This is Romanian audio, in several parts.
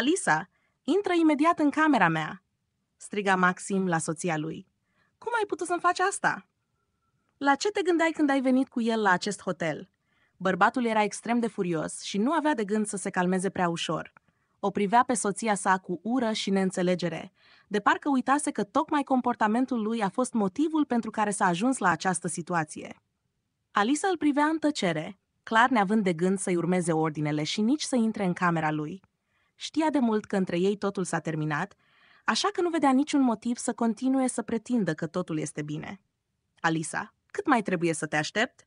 Alisa, intră imediat în camera mea!" striga Maxim la soția lui. Cum ai putut să-mi faci asta?" La ce te gândeai când ai venit cu el la acest hotel?" Bărbatul era extrem de furios și nu avea de gând să se calmeze prea ușor. O privea pe soția sa cu ură și neînțelegere, de parcă uitase că tocmai comportamentul lui a fost motivul pentru care s-a ajuns la această situație. Alisa îl privea în tăcere, clar neavând de gând să-i urmeze ordinele și nici să intre în camera lui. Știa de mult că între ei totul s-a terminat, așa că nu vedea niciun motiv să continue să pretindă că totul este bine. Alisa, cât mai trebuie să te aștept?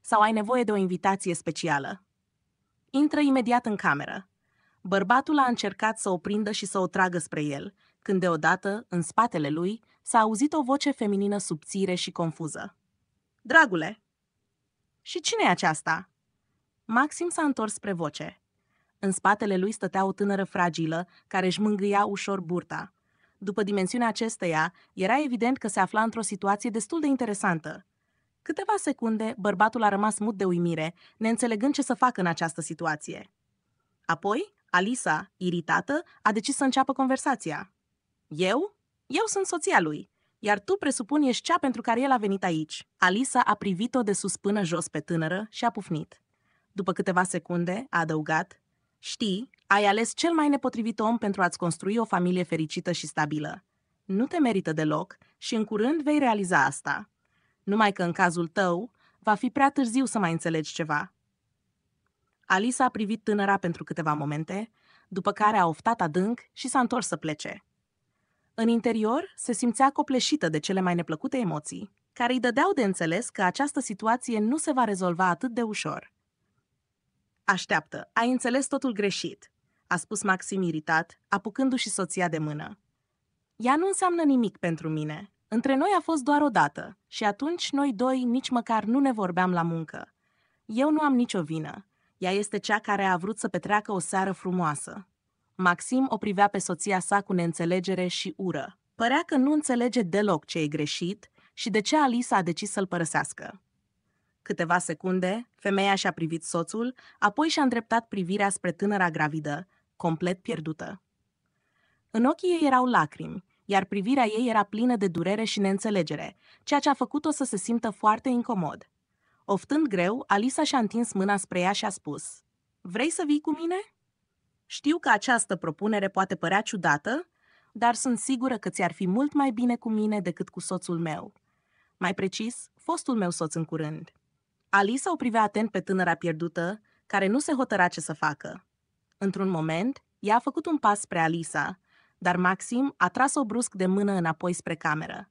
Sau ai nevoie de o invitație specială? Intră imediat în cameră. Bărbatul a încercat să o prindă și să o tragă spre el, când deodată, în spatele lui, s-a auzit o voce feminină subțire și confuză. Dragule! Și cine e aceasta? Maxim s-a întors spre voce. În spatele lui stătea o tânără fragilă, care își mângâia ușor burta. După dimensiunea acesteia, era evident că se afla într-o situație destul de interesantă. Câteva secunde, bărbatul a rămas mut de uimire, neînțelegând ce să facă în această situație. Apoi, Alisa, iritată, a decis să înceapă conversația. Eu? Eu sunt soția lui, iar tu presupun ești cea pentru care el a venit aici. Alisa a privit-o de sus până jos pe tânără și a pufnit. După câteva secunde, a adăugat, Știi, ai ales cel mai nepotrivit om pentru a-ți construi o familie fericită și stabilă. Nu te merită deloc și în curând vei realiza asta. Numai că în cazul tău, va fi prea târziu să mai înțelegi ceva. Alisa a privit tânăra pentru câteva momente, după care a oftat adânc și s-a întors să plece. În interior, se simțea copleșită de cele mai neplăcute emoții, care îi dădeau de înțeles că această situație nu se va rezolva atât de ușor. Așteaptă, ai înțeles totul greșit, a spus Maxim iritat, apucându-și soția de mână. Ea nu înseamnă nimic pentru mine. Între noi a fost doar o dată și atunci noi doi nici măcar nu ne vorbeam la muncă. Eu nu am nicio vină. Ea este cea care a vrut să petreacă o seară frumoasă. Maxim o privea pe soția sa cu neînțelegere și ură. Părea că nu înțelege deloc ce e greșit și de ce Alisa a decis să-l părăsească. Câteva secunde, femeia și-a privit soțul, apoi și-a îndreptat privirea spre tânăra gravidă, complet pierdută. În ochii ei erau lacrimi, iar privirea ei era plină de durere și neînțelegere, ceea ce a făcut-o să se simtă foarte incomod. Oftând greu, Alisa și-a întins mâna spre ea și a spus Vrei să vii cu mine?" Știu că această propunere poate părea ciudată, dar sunt sigură că ți-ar fi mult mai bine cu mine decât cu soțul meu. Mai precis, fostul meu soț în curând. Alisa o privea atent pe tânăra pierdută, care nu se hotăra ce să facă. Într-un moment, ea a făcut un pas spre Alisa, dar Maxim a tras-o brusc de mână înapoi spre cameră.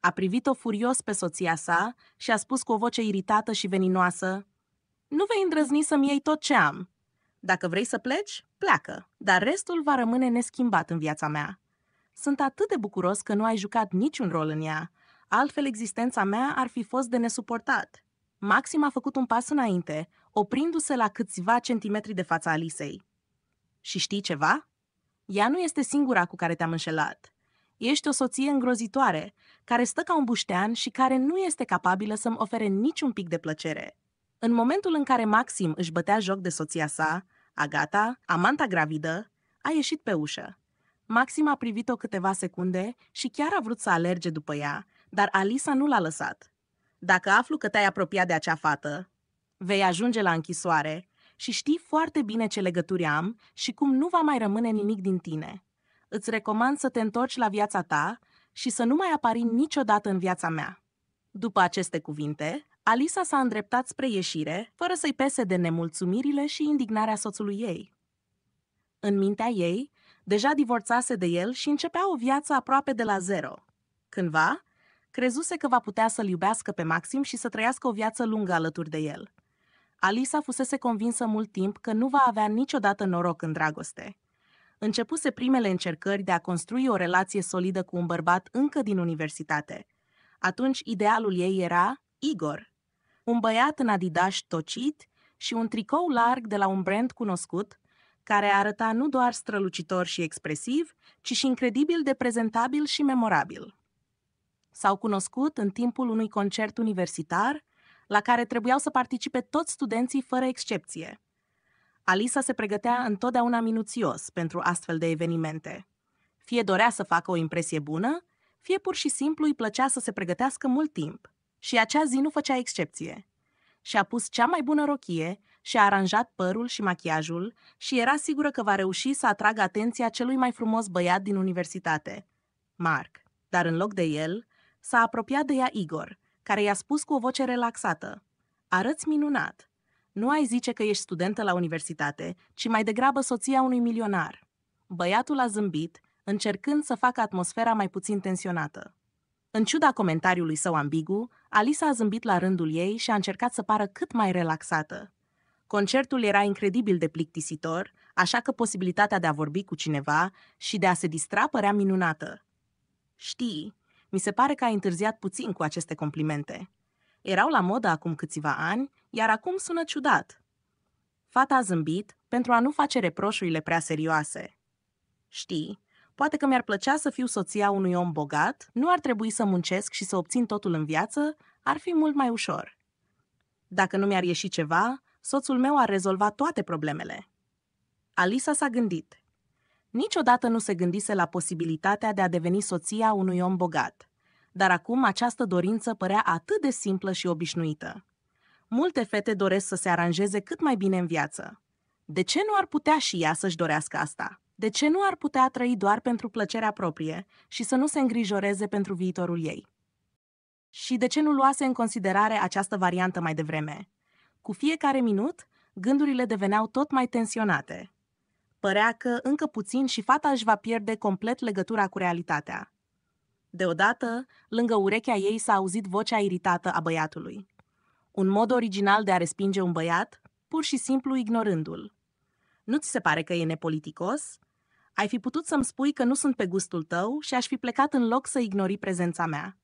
A privit-o furios pe soția sa și a spus cu o voce iritată și veninoasă Nu vei îndrăzni să-mi iei tot ce am. Dacă vrei să pleci, pleacă, dar restul va rămâne neschimbat în viața mea. Sunt atât de bucuros că nu ai jucat niciun rol în ea, altfel existența mea ar fi fost de nesuportat.” Maxim a făcut un pas înainte, oprindu-se la câțiva centimetri de fața Alisei. Și știi ceva? Ea nu este singura cu care te-am înșelat. Ești o soție îngrozitoare, care stă ca un buștean și care nu este capabilă să-mi ofere niciun pic de plăcere. În momentul în care Maxim își bătea joc de soția sa, Agata, amanta gravidă, a ieșit pe ușă. Maxim a privit-o câteva secunde și chiar a vrut să alerge după ea, dar Alisa nu l-a lăsat. Dacă aflu că te-ai apropiat de acea fată, vei ajunge la închisoare și știi foarte bine ce legături am și cum nu va mai rămâne nimic din tine. Îți recomand să te întorci la viața ta și să nu mai apari niciodată în viața mea. După aceste cuvinte, Alisa s-a îndreptat spre ieșire, fără să-i pese de nemulțumirile și indignarea soțului ei. În mintea ei, deja divorțase de el și începea o viață aproape de la zero. Cândva, crezuse că va putea să-l iubească pe Maxim și să trăiască o viață lungă alături de el. Alisa fusese convinsă mult timp că nu va avea niciodată noroc în dragoste. Începuse primele încercări de a construi o relație solidă cu un bărbat încă din universitate. Atunci idealul ei era Igor, un băiat în adidaș tocit și un tricou larg de la un brand cunoscut, care arăta nu doar strălucitor și expresiv, ci și incredibil de prezentabil și memorabil. S-au cunoscut în timpul unui concert universitar la care trebuiau să participe toți studenții fără excepție. Alisa se pregătea întotdeauna minuțios pentru astfel de evenimente. Fie dorea să facă o impresie bună, fie pur și simplu îi plăcea să se pregătească mult timp. Și acea zi nu făcea excepție. Și-a pus cea mai bună rochie, și-a aranjat părul și machiajul și era sigură că va reuși să atragă atenția celui mai frumos băiat din universitate, Mark. Dar în loc de el, S-a apropiat de ea Igor, care i-a spus cu o voce relaxată. Arăți minunat. Nu ai zice că ești studentă la universitate, ci mai degrabă soția unui milionar. Băiatul a zâmbit, încercând să facă atmosfera mai puțin tensionată. În ciuda comentariului său ambigu, Alisa a zâmbit la rândul ei și a încercat să pară cât mai relaxată. Concertul era incredibil de plictisitor, așa că posibilitatea de a vorbi cu cineva și de a se distra părea minunată. Știi, mi se pare că ai întârziat puțin cu aceste complimente. Erau la modă acum câțiva ani, iar acum sună ciudat. Fata a zâmbit pentru a nu face reproșurile prea serioase. Știi, poate că mi-ar plăcea să fiu soția unui om bogat, nu ar trebui să muncesc și să obțin totul în viață, ar fi mult mai ușor. Dacă nu mi-ar ieși ceva, soțul meu ar rezolva toate problemele. Alisa s-a gândit. Niciodată nu se gândise la posibilitatea de a deveni soția unui om bogat, dar acum această dorință părea atât de simplă și obișnuită. Multe fete doresc să se aranjeze cât mai bine în viață. De ce nu ar putea și ea să-și dorească asta? De ce nu ar putea trăi doar pentru plăcerea proprie și să nu se îngrijoreze pentru viitorul ei? Și de ce nu luase în considerare această variantă mai devreme? Cu fiecare minut, gândurile deveneau tot mai tensionate, Părea că încă puțin și fata își va pierde complet legătura cu realitatea. Deodată, lângă urechea ei s-a auzit vocea iritată a băiatului. Un mod original de a respinge un băiat, pur și simplu ignorându-l. Nu ți se pare că e nepoliticos? Ai fi putut să-mi spui că nu sunt pe gustul tău și aș fi plecat în loc să ignori prezența mea.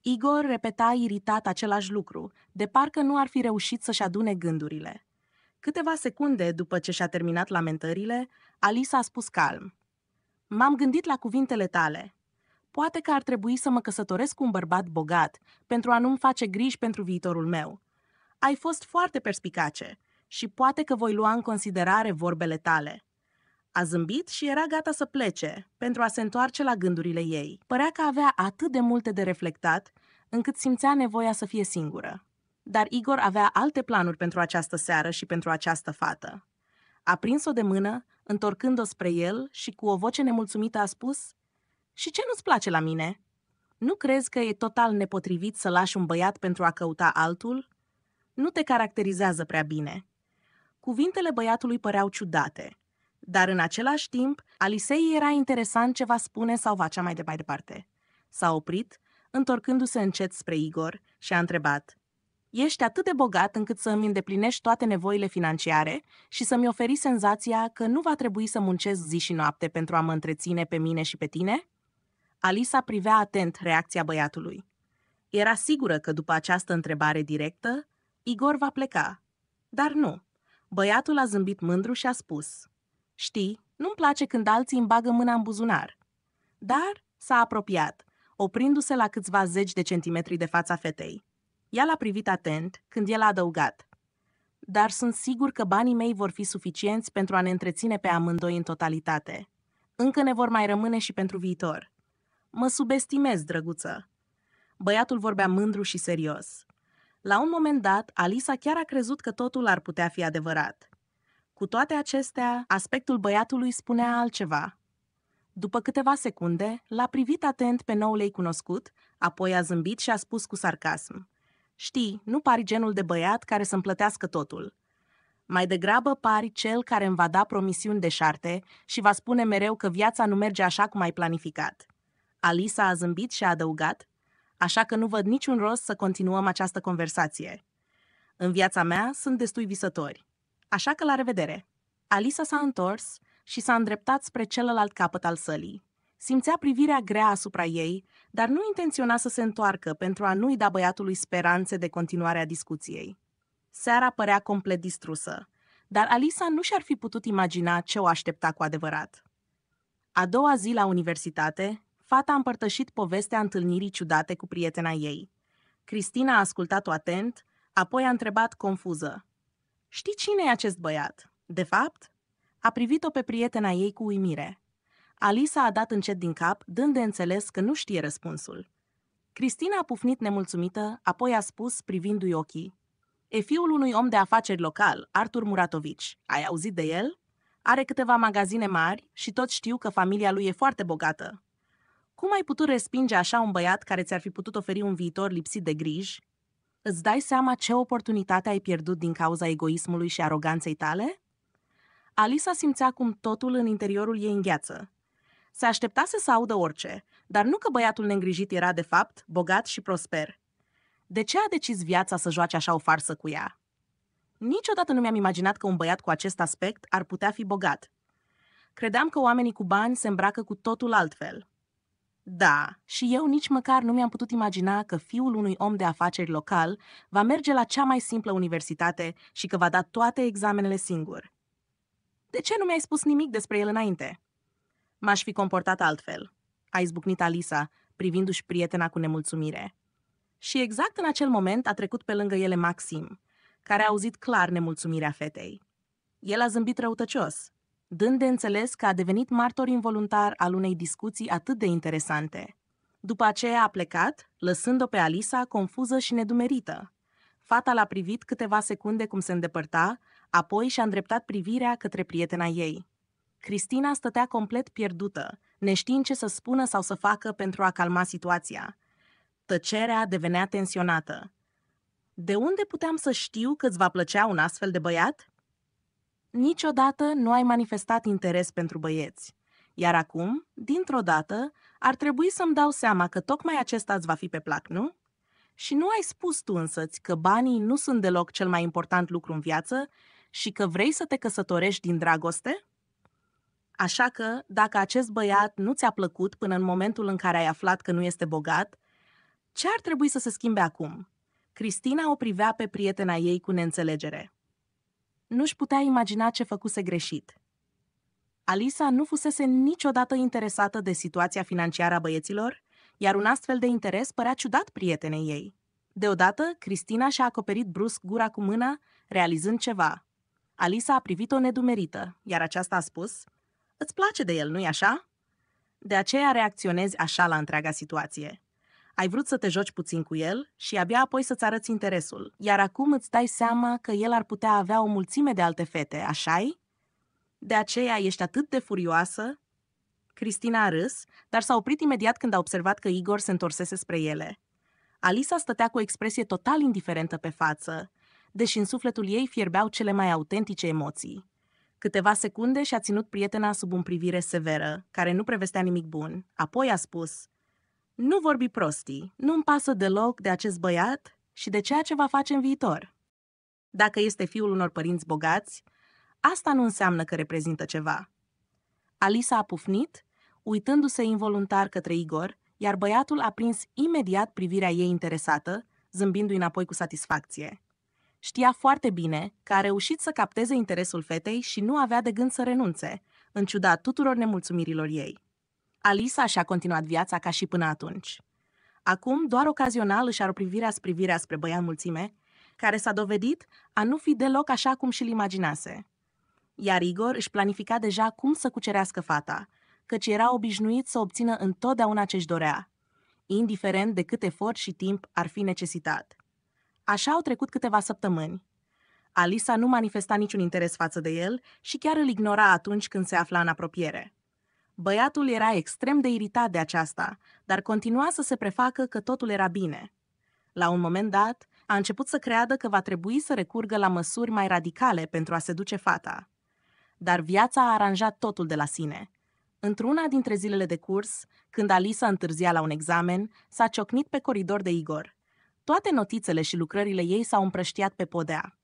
Igor repeta iritat același lucru, de parcă nu ar fi reușit să-și adune gândurile. Câteva secunde după ce și-a terminat lamentările, Alisa a spus calm. M-am gândit la cuvintele tale. Poate că ar trebui să mă căsătoresc cu un bărbat bogat pentru a nu-mi face griji pentru viitorul meu. Ai fost foarte perspicace și poate că voi lua în considerare vorbele tale. A zâmbit și era gata să plece pentru a se întoarce la gândurile ei. Părea că avea atât de multe de reflectat încât simțea nevoia să fie singură dar Igor avea alte planuri pentru această seară și pentru această fată. A prins-o de mână, întorcând-o spre el și cu o voce nemulțumită a spus Și ce nu-ți place la mine? Nu crezi că e total nepotrivit să lași un băiat pentru a căuta altul? Nu te caracterizează prea bine. Cuvintele băiatului păreau ciudate, dar în același timp, Alisei era interesant ce va spune sau va cea mai mai departe. S-a oprit, întorcându-se încet spre Igor și a întrebat – Ești atât de bogat încât să îmi îndeplinești toate nevoile financiare și să-mi oferi senzația că nu va trebui să muncesc zi și noapte pentru a mă întreține pe mine și pe tine? Alisa privea atent reacția băiatului. Era sigură că după această întrebare directă, Igor va pleca. Dar nu. Băiatul a zâmbit mândru și a spus Știi, nu-mi place când alții îmi bagă mâna în buzunar. Dar s-a apropiat, oprindu-se la câțiva zeci de centimetri de fața fetei. Ea l-a privit atent când el a adăugat. Dar sunt sigur că banii mei vor fi suficienți pentru a ne întreține pe amândoi în totalitate. Încă ne vor mai rămâne și pentru viitor. Mă subestimez, drăguță. Băiatul vorbea mândru și serios. La un moment dat, Alisa chiar a crezut că totul ar putea fi adevărat. Cu toate acestea, aspectul băiatului spunea altceva. După câteva secunde, l-a privit atent pe noul ei cunoscut, apoi a zâmbit și a spus cu sarcasm. Știi, nu pari genul de băiat care să-mi plătească totul. Mai degrabă pari cel care îmi va da promisiuni de șarte și va spune mereu că viața nu merge așa cum ai planificat. Alisa a zâmbit și a adăugat, așa că nu văd niciun rost să continuăm această conversație. În viața mea sunt destui visători. Așa că la revedere! Alisa s-a întors și s-a îndreptat spre celălalt capăt al sălii. Simțea privirea grea asupra ei, dar nu intenționa să se întoarcă pentru a nu-i da băiatului speranțe de continuarea discuției. Seara părea complet distrusă, dar Alisa nu și-ar fi putut imagina ce o aștepta cu adevărat. A doua zi la universitate, fata a împărtășit povestea întâlnirii ciudate cu prietena ei. Cristina a ascultat-o atent, apoi a întrebat confuză. Știi cine e acest băiat? De fapt? A privit-o pe prietena ei cu uimire. Alisa a dat încet din cap, dând de înțeles că nu știe răspunsul. Cristina a pufnit nemulțumită, apoi a spus, privindu-i ochii, E fiul unui om de afaceri local, Artur Muratovici. Ai auzit de el? Are câteva magazine mari și toți știu că familia lui e foarte bogată. Cum ai putut respinge așa un băiat care ți-ar fi putut oferi un viitor lipsit de griji? Îți dai seama ce oportunitate ai pierdut din cauza egoismului și aroganței tale? Alisa simțea cum totul în interiorul ei îngheață. Se așteptase să audă orice, dar nu că băiatul neîngrijit era de fapt bogat și prosper. De ce a decis viața să joace așa o farsă cu ea? Niciodată nu mi-am imaginat că un băiat cu acest aspect ar putea fi bogat. Credeam că oamenii cu bani se îmbracă cu totul altfel. Da, și eu nici măcar nu mi-am putut imagina că fiul unui om de afaceri local va merge la cea mai simplă universitate și că va da toate examenele singur. De ce nu mi-ai spus nimic despre el înainte? M-aș fi comportat altfel, a izbucnit Alisa, privindu-și prietena cu nemulțumire. Și exact în acel moment a trecut pe lângă ele Maxim, care a auzit clar nemulțumirea fetei. El a zâmbit răutăcios, dând de înțeles că a devenit martor involuntar al unei discuții atât de interesante. După aceea a plecat, lăsând-o pe Alisa confuză și nedumerită. Fata l-a privit câteva secunde cum se îndepărta, apoi și-a îndreptat privirea către prietena ei. Cristina stătea complet pierdută, neștiind ce să spună sau să facă pentru a calma situația. Tăcerea devenea tensionată. De unde puteam să știu că îți va plăcea un astfel de băiat? Niciodată nu ai manifestat interes pentru băieți. Iar acum, dintr-o dată, ar trebui să-mi dau seama că tocmai acesta îți va fi pe plac, nu? Și nu ai spus tu însăți că banii nu sunt deloc cel mai important lucru în viață și că vrei să te căsătorești din dragoste? Așa că, dacă acest băiat nu ți-a plăcut până în momentul în care ai aflat că nu este bogat, ce ar trebui să se schimbe acum? Cristina o privea pe prietena ei cu neînțelegere. Nu-și putea imagina ce făcuse greșit. Alisa nu fusese niciodată interesată de situația financiară a băieților, iar un astfel de interes părea ciudat prietenei ei. Deodată, Cristina și-a acoperit brusc gura cu mâna, realizând ceva. Alisa a privit-o nedumerită, iar aceasta a spus – Îți place de el, nu-i așa? De aceea reacționezi așa la întreaga situație. Ai vrut să te joci puțin cu el și abia apoi să-ți arăți interesul, iar acum îți dai seama că el ar putea avea o mulțime de alte fete, așa-i? De aceea ești atât de furioasă? Cristina a râs, dar s-a oprit imediat când a observat că Igor se întorsese spre ele. Alisa stătea cu o expresie total indiferentă pe față, deși în sufletul ei fierbeau cele mai autentice emoții. Câteva secunde și-a ținut prietena sub un privire severă, care nu prevestea nimic bun. Apoi a spus, Nu vorbi prostii, nu-mi pasă deloc de acest băiat și de ceea ce va face în viitor. Dacă este fiul unor părinți bogați, asta nu înseamnă că reprezintă ceva. Alisa a pufnit, uitându-se involuntar către Igor, iar băiatul a prins imediat privirea ei interesată, zâmbindu-i înapoi cu satisfacție. Știa foarte bine că a reușit să capteze interesul fetei și nu avea de gând să renunțe, în ciuda tuturor nemulțumirilor ei. Alisa și-a continuat viața ca și până atunci. Acum, doar ocazional își ar privirea spre privirea spre băiat mulțime, care s-a dovedit a nu fi deloc așa cum și-l imaginase. Iar Igor își planifica deja cum să cucerească fata, căci era obișnuit să obțină întotdeauna ce-și dorea, indiferent de cât efort și timp ar fi necesitat. Așa au trecut câteva săptămâni. Alisa nu manifesta niciun interes față de el și chiar îl ignora atunci când se afla în apropiere. Băiatul era extrem de iritat de aceasta, dar continua să se prefacă că totul era bine. La un moment dat, a început să creadă că va trebui să recurgă la măsuri mai radicale pentru a seduce fata. Dar viața a aranjat totul de la sine. Într-una dintre zilele de curs, când Alisa întârzia la un examen, s-a ciocnit pe coridor de Igor – toate notițele și lucrările ei s-au împrăștiat pe podea.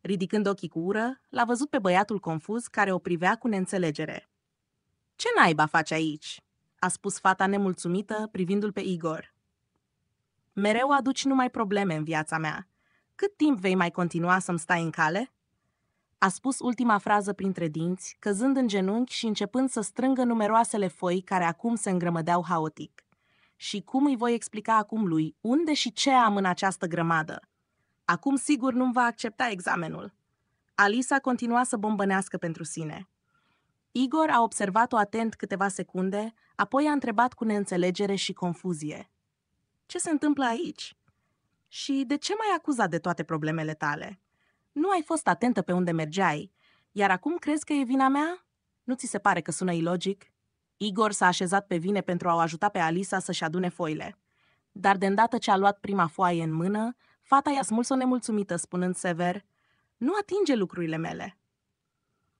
Ridicând ochii cu ură, l-a văzut pe băiatul confuz care o privea cu neînțelegere. Ce naiba faci aici?" a spus fata nemulțumită, privindu-l pe Igor. Mereu aduci numai probleme în viața mea. Cât timp vei mai continua să-mi stai în cale?" A spus ultima frază printre dinți, căzând în genunchi și începând să strângă numeroasele foi care acum se îngrămădeau haotic și cum îi voi explica acum lui unde și ce am în această grămadă. Acum sigur nu-mi va accepta examenul. Alisa continua să bombănească pentru sine. Igor a observat-o atent câteva secunde, apoi a întrebat cu neînțelegere și confuzie. Ce se întâmplă aici? Și de ce mai acuzat de toate problemele tale? Nu ai fost atentă pe unde mergeai, iar acum crezi că e vina mea? Nu ți se pare că sună ilogic? Igor s-a așezat pe vine pentru a o ajuta pe Alisa să-și adune foile. Dar de îndată ce a luat prima foaie în mână, fata i-a smuls-o nemulțumită, spunând sever, Nu atinge lucrurile mele.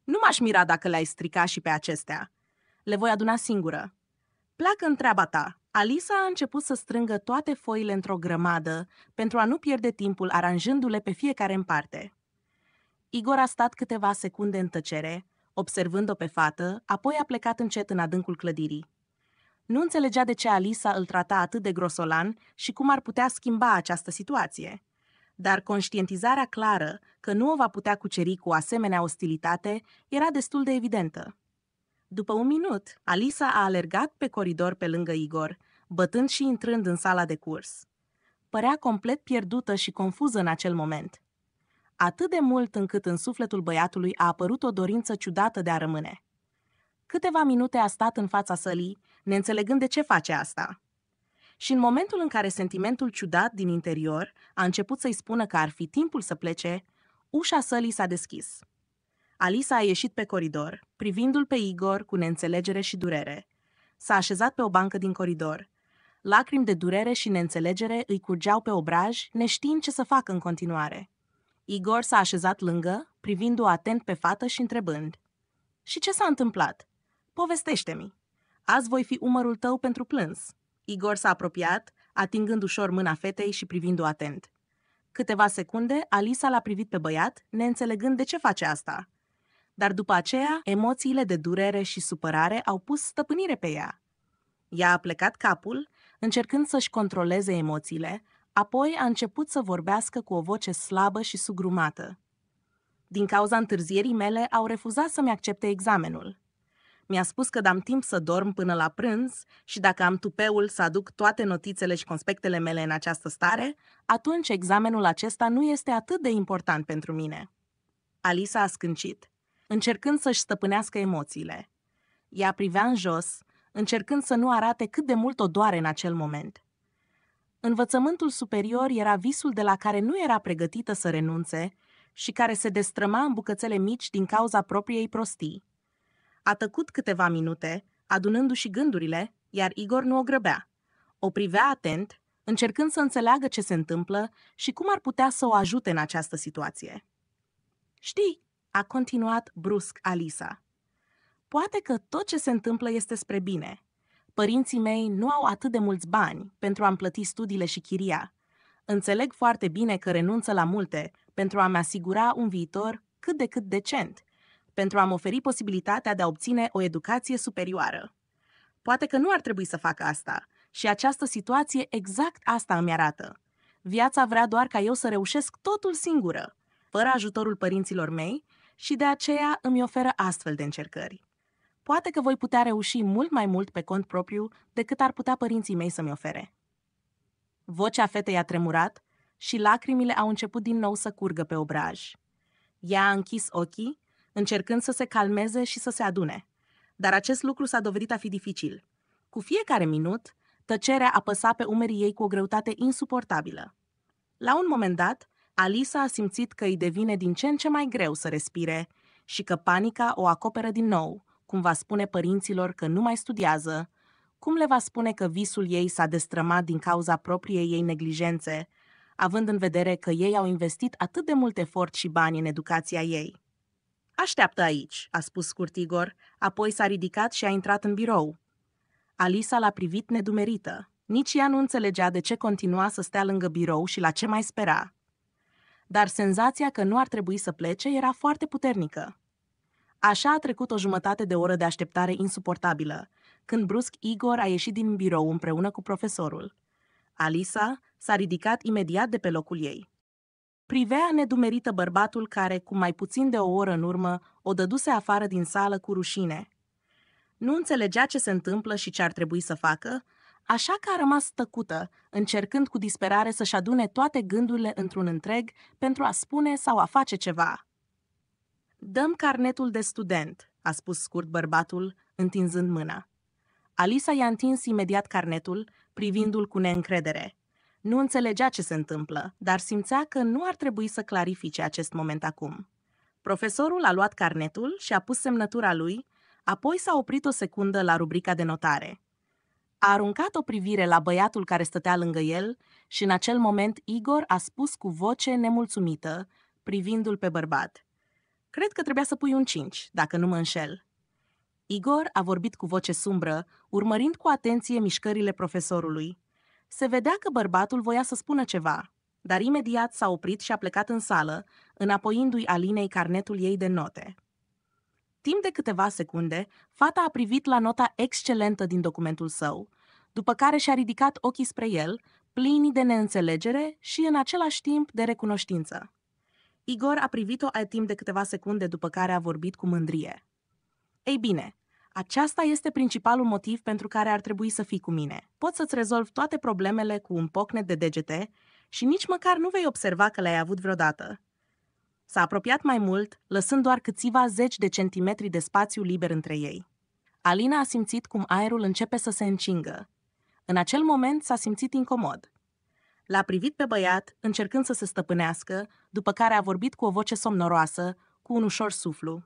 Nu m-aș mira dacă le-ai strica și pe acestea. Le voi aduna singură. Pleacă în treaba ta. Alisa a început să strângă toate foile într-o grămadă pentru a nu pierde timpul aranjându-le pe fiecare în parte. Igor a stat câteva secunde în tăcere, observând-o pe fată, apoi a plecat încet în adâncul clădirii. Nu înțelegea de ce Alisa îl trata atât de grosolan și cum ar putea schimba această situație. Dar conștientizarea clară că nu o va putea cuceri cu asemenea ostilitate era destul de evidentă. După un minut, Alisa a alergat pe coridor pe lângă Igor, bătând și intrând în sala de curs. Părea complet pierdută și confuză în acel moment – atât de mult încât în sufletul băiatului a apărut o dorință ciudată de a rămâne. Câteva minute a stat în fața sălii, neînțelegând de ce face asta. Și în momentul în care sentimentul ciudat din interior a început să-i spună că ar fi timpul să plece, ușa sălii s-a deschis. Alisa a ieșit pe coridor, privindu-l pe Igor cu neînțelegere și durere. S-a așezat pe o bancă din coridor. Lacrimi de durere și neînțelegere îi curgeau pe obraj, neștiind ce să facă în continuare. Igor s-a așezat lângă, privindu o atent pe fată și întrebând. Și ce s-a întâmplat? Povestește-mi. Azi voi fi umărul tău pentru plâns. Igor s-a apropiat, atingând ușor mâna fetei și privindu o atent. Câteva secunde, Alisa l-a privit pe băiat, neînțelegând de ce face asta. Dar după aceea, emoțiile de durere și supărare au pus stăpânire pe ea. Ea a plecat capul, încercând să-și controleze emoțiile, Apoi a început să vorbească cu o voce slabă și sugrumată. Din cauza întârzierii mele, au refuzat să-mi accepte examenul. Mi-a spus că dam timp să dorm până la prânz și dacă am tupeul să aduc toate notițele și conspectele mele în această stare, atunci examenul acesta nu este atât de important pentru mine. Alisa a scâncit, încercând să-și stăpânească emoțiile. Ea privea în jos, încercând să nu arate cât de mult o doare în acel moment – învățământul superior era visul de la care nu era pregătită să renunțe și care se destrăma în bucățele mici din cauza propriei prostii. A tăcut câteva minute, adunându-și gândurile, iar Igor nu o grăbea. O privea atent, încercând să înțeleagă ce se întâmplă și cum ar putea să o ajute în această situație. Știi, a continuat brusc Alisa, poate că tot ce se întâmplă este spre bine – Părinții mei nu au atât de mulți bani pentru a-mi plăti studiile și chiria. Înțeleg foarte bine că renunță la multe pentru a-mi asigura un viitor cât de cât decent, pentru a-mi oferi posibilitatea de a obține o educație superioară. Poate că nu ar trebui să fac asta și această situație exact asta îmi arată. Viața vrea doar ca eu să reușesc totul singură, fără ajutorul părinților mei și de aceea îmi oferă astfel de încercări. Poate că voi putea reuși mult mai mult pe cont propriu decât ar putea părinții mei să-mi ofere. Vocea fetei a tremurat și lacrimile au început din nou să curgă pe obraj. Ea a închis ochii, încercând să se calmeze și să se adune. Dar acest lucru s-a dovedit a fi dificil. Cu fiecare minut, tăcerea apăsa pe umerii ei cu o greutate insuportabilă. La un moment dat, Alisa a simțit că îi devine din ce în ce mai greu să respire și că panica o acoperă din nou, cum va spune părinților că nu mai studiază, cum le va spune că visul ei s-a destrămat din cauza propriei ei neglijențe, având în vedere că ei au investit atât de mult efort și bani în educația ei. Așteaptă aici, a spus scurt Igor, apoi s-a ridicat și a intrat în birou. Alisa l-a privit nedumerită. Nici ea nu înțelegea de ce continua să stea lângă birou și la ce mai spera. Dar senzația că nu ar trebui să plece era foarte puternică. Așa a trecut o jumătate de oră de așteptare insuportabilă, când brusc Igor a ieșit din birou împreună cu profesorul. Alisa s-a ridicat imediat de pe locul ei. Privea nedumerită bărbatul care, cu mai puțin de o oră în urmă, o dăduse afară din sală cu rușine. Nu înțelegea ce se întâmplă și ce ar trebui să facă, așa că a rămas tăcută, încercând cu disperare să-și adune toate gândurile într-un întreg pentru a spune sau a face ceva. Dăm carnetul de student, a spus scurt bărbatul, întinzând mâna. Alisa i-a întins imediat carnetul, privindu-l cu neîncredere. Nu înțelegea ce se întâmplă, dar simțea că nu ar trebui să clarifice acest moment acum. Profesorul a luat carnetul și a pus semnătura lui, apoi s-a oprit o secundă la rubrica de notare. A aruncat o privire la băiatul care stătea lângă el și în acel moment Igor a spus cu voce nemulțumită, privindu-l pe bărbat. Cred că trebuia să pui un 5, dacă nu mă înșel. Igor a vorbit cu voce sumbră, urmărind cu atenție mișcările profesorului. Se vedea că bărbatul voia să spună ceva, dar imediat s-a oprit și a plecat în sală, înapoiindu-i Alinei carnetul ei de note. Timp de câteva secunde, fata a privit la nota excelentă din documentul său, după care și-a ridicat ochii spre el, plini de neînțelegere și, în același timp, de recunoștință. Igor a privit-o a timp de câteva secunde după care a vorbit cu mândrie. Ei bine, aceasta este principalul motiv pentru care ar trebui să fii cu mine. Pot să-ți rezolv toate problemele cu un pocnet de degete și nici măcar nu vei observa că le-ai avut vreodată. S-a apropiat mai mult, lăsând doar câțiva zeci de centimetri de spațiu liber între ei. Alina a simțit cum aerul începe să se încingă. În acel moment s-a simțit incomod. L-a privit pe băiat, încercând să se stăpânească, după care a vorbit cu o voce somnoroasă, cu un ușor suflu.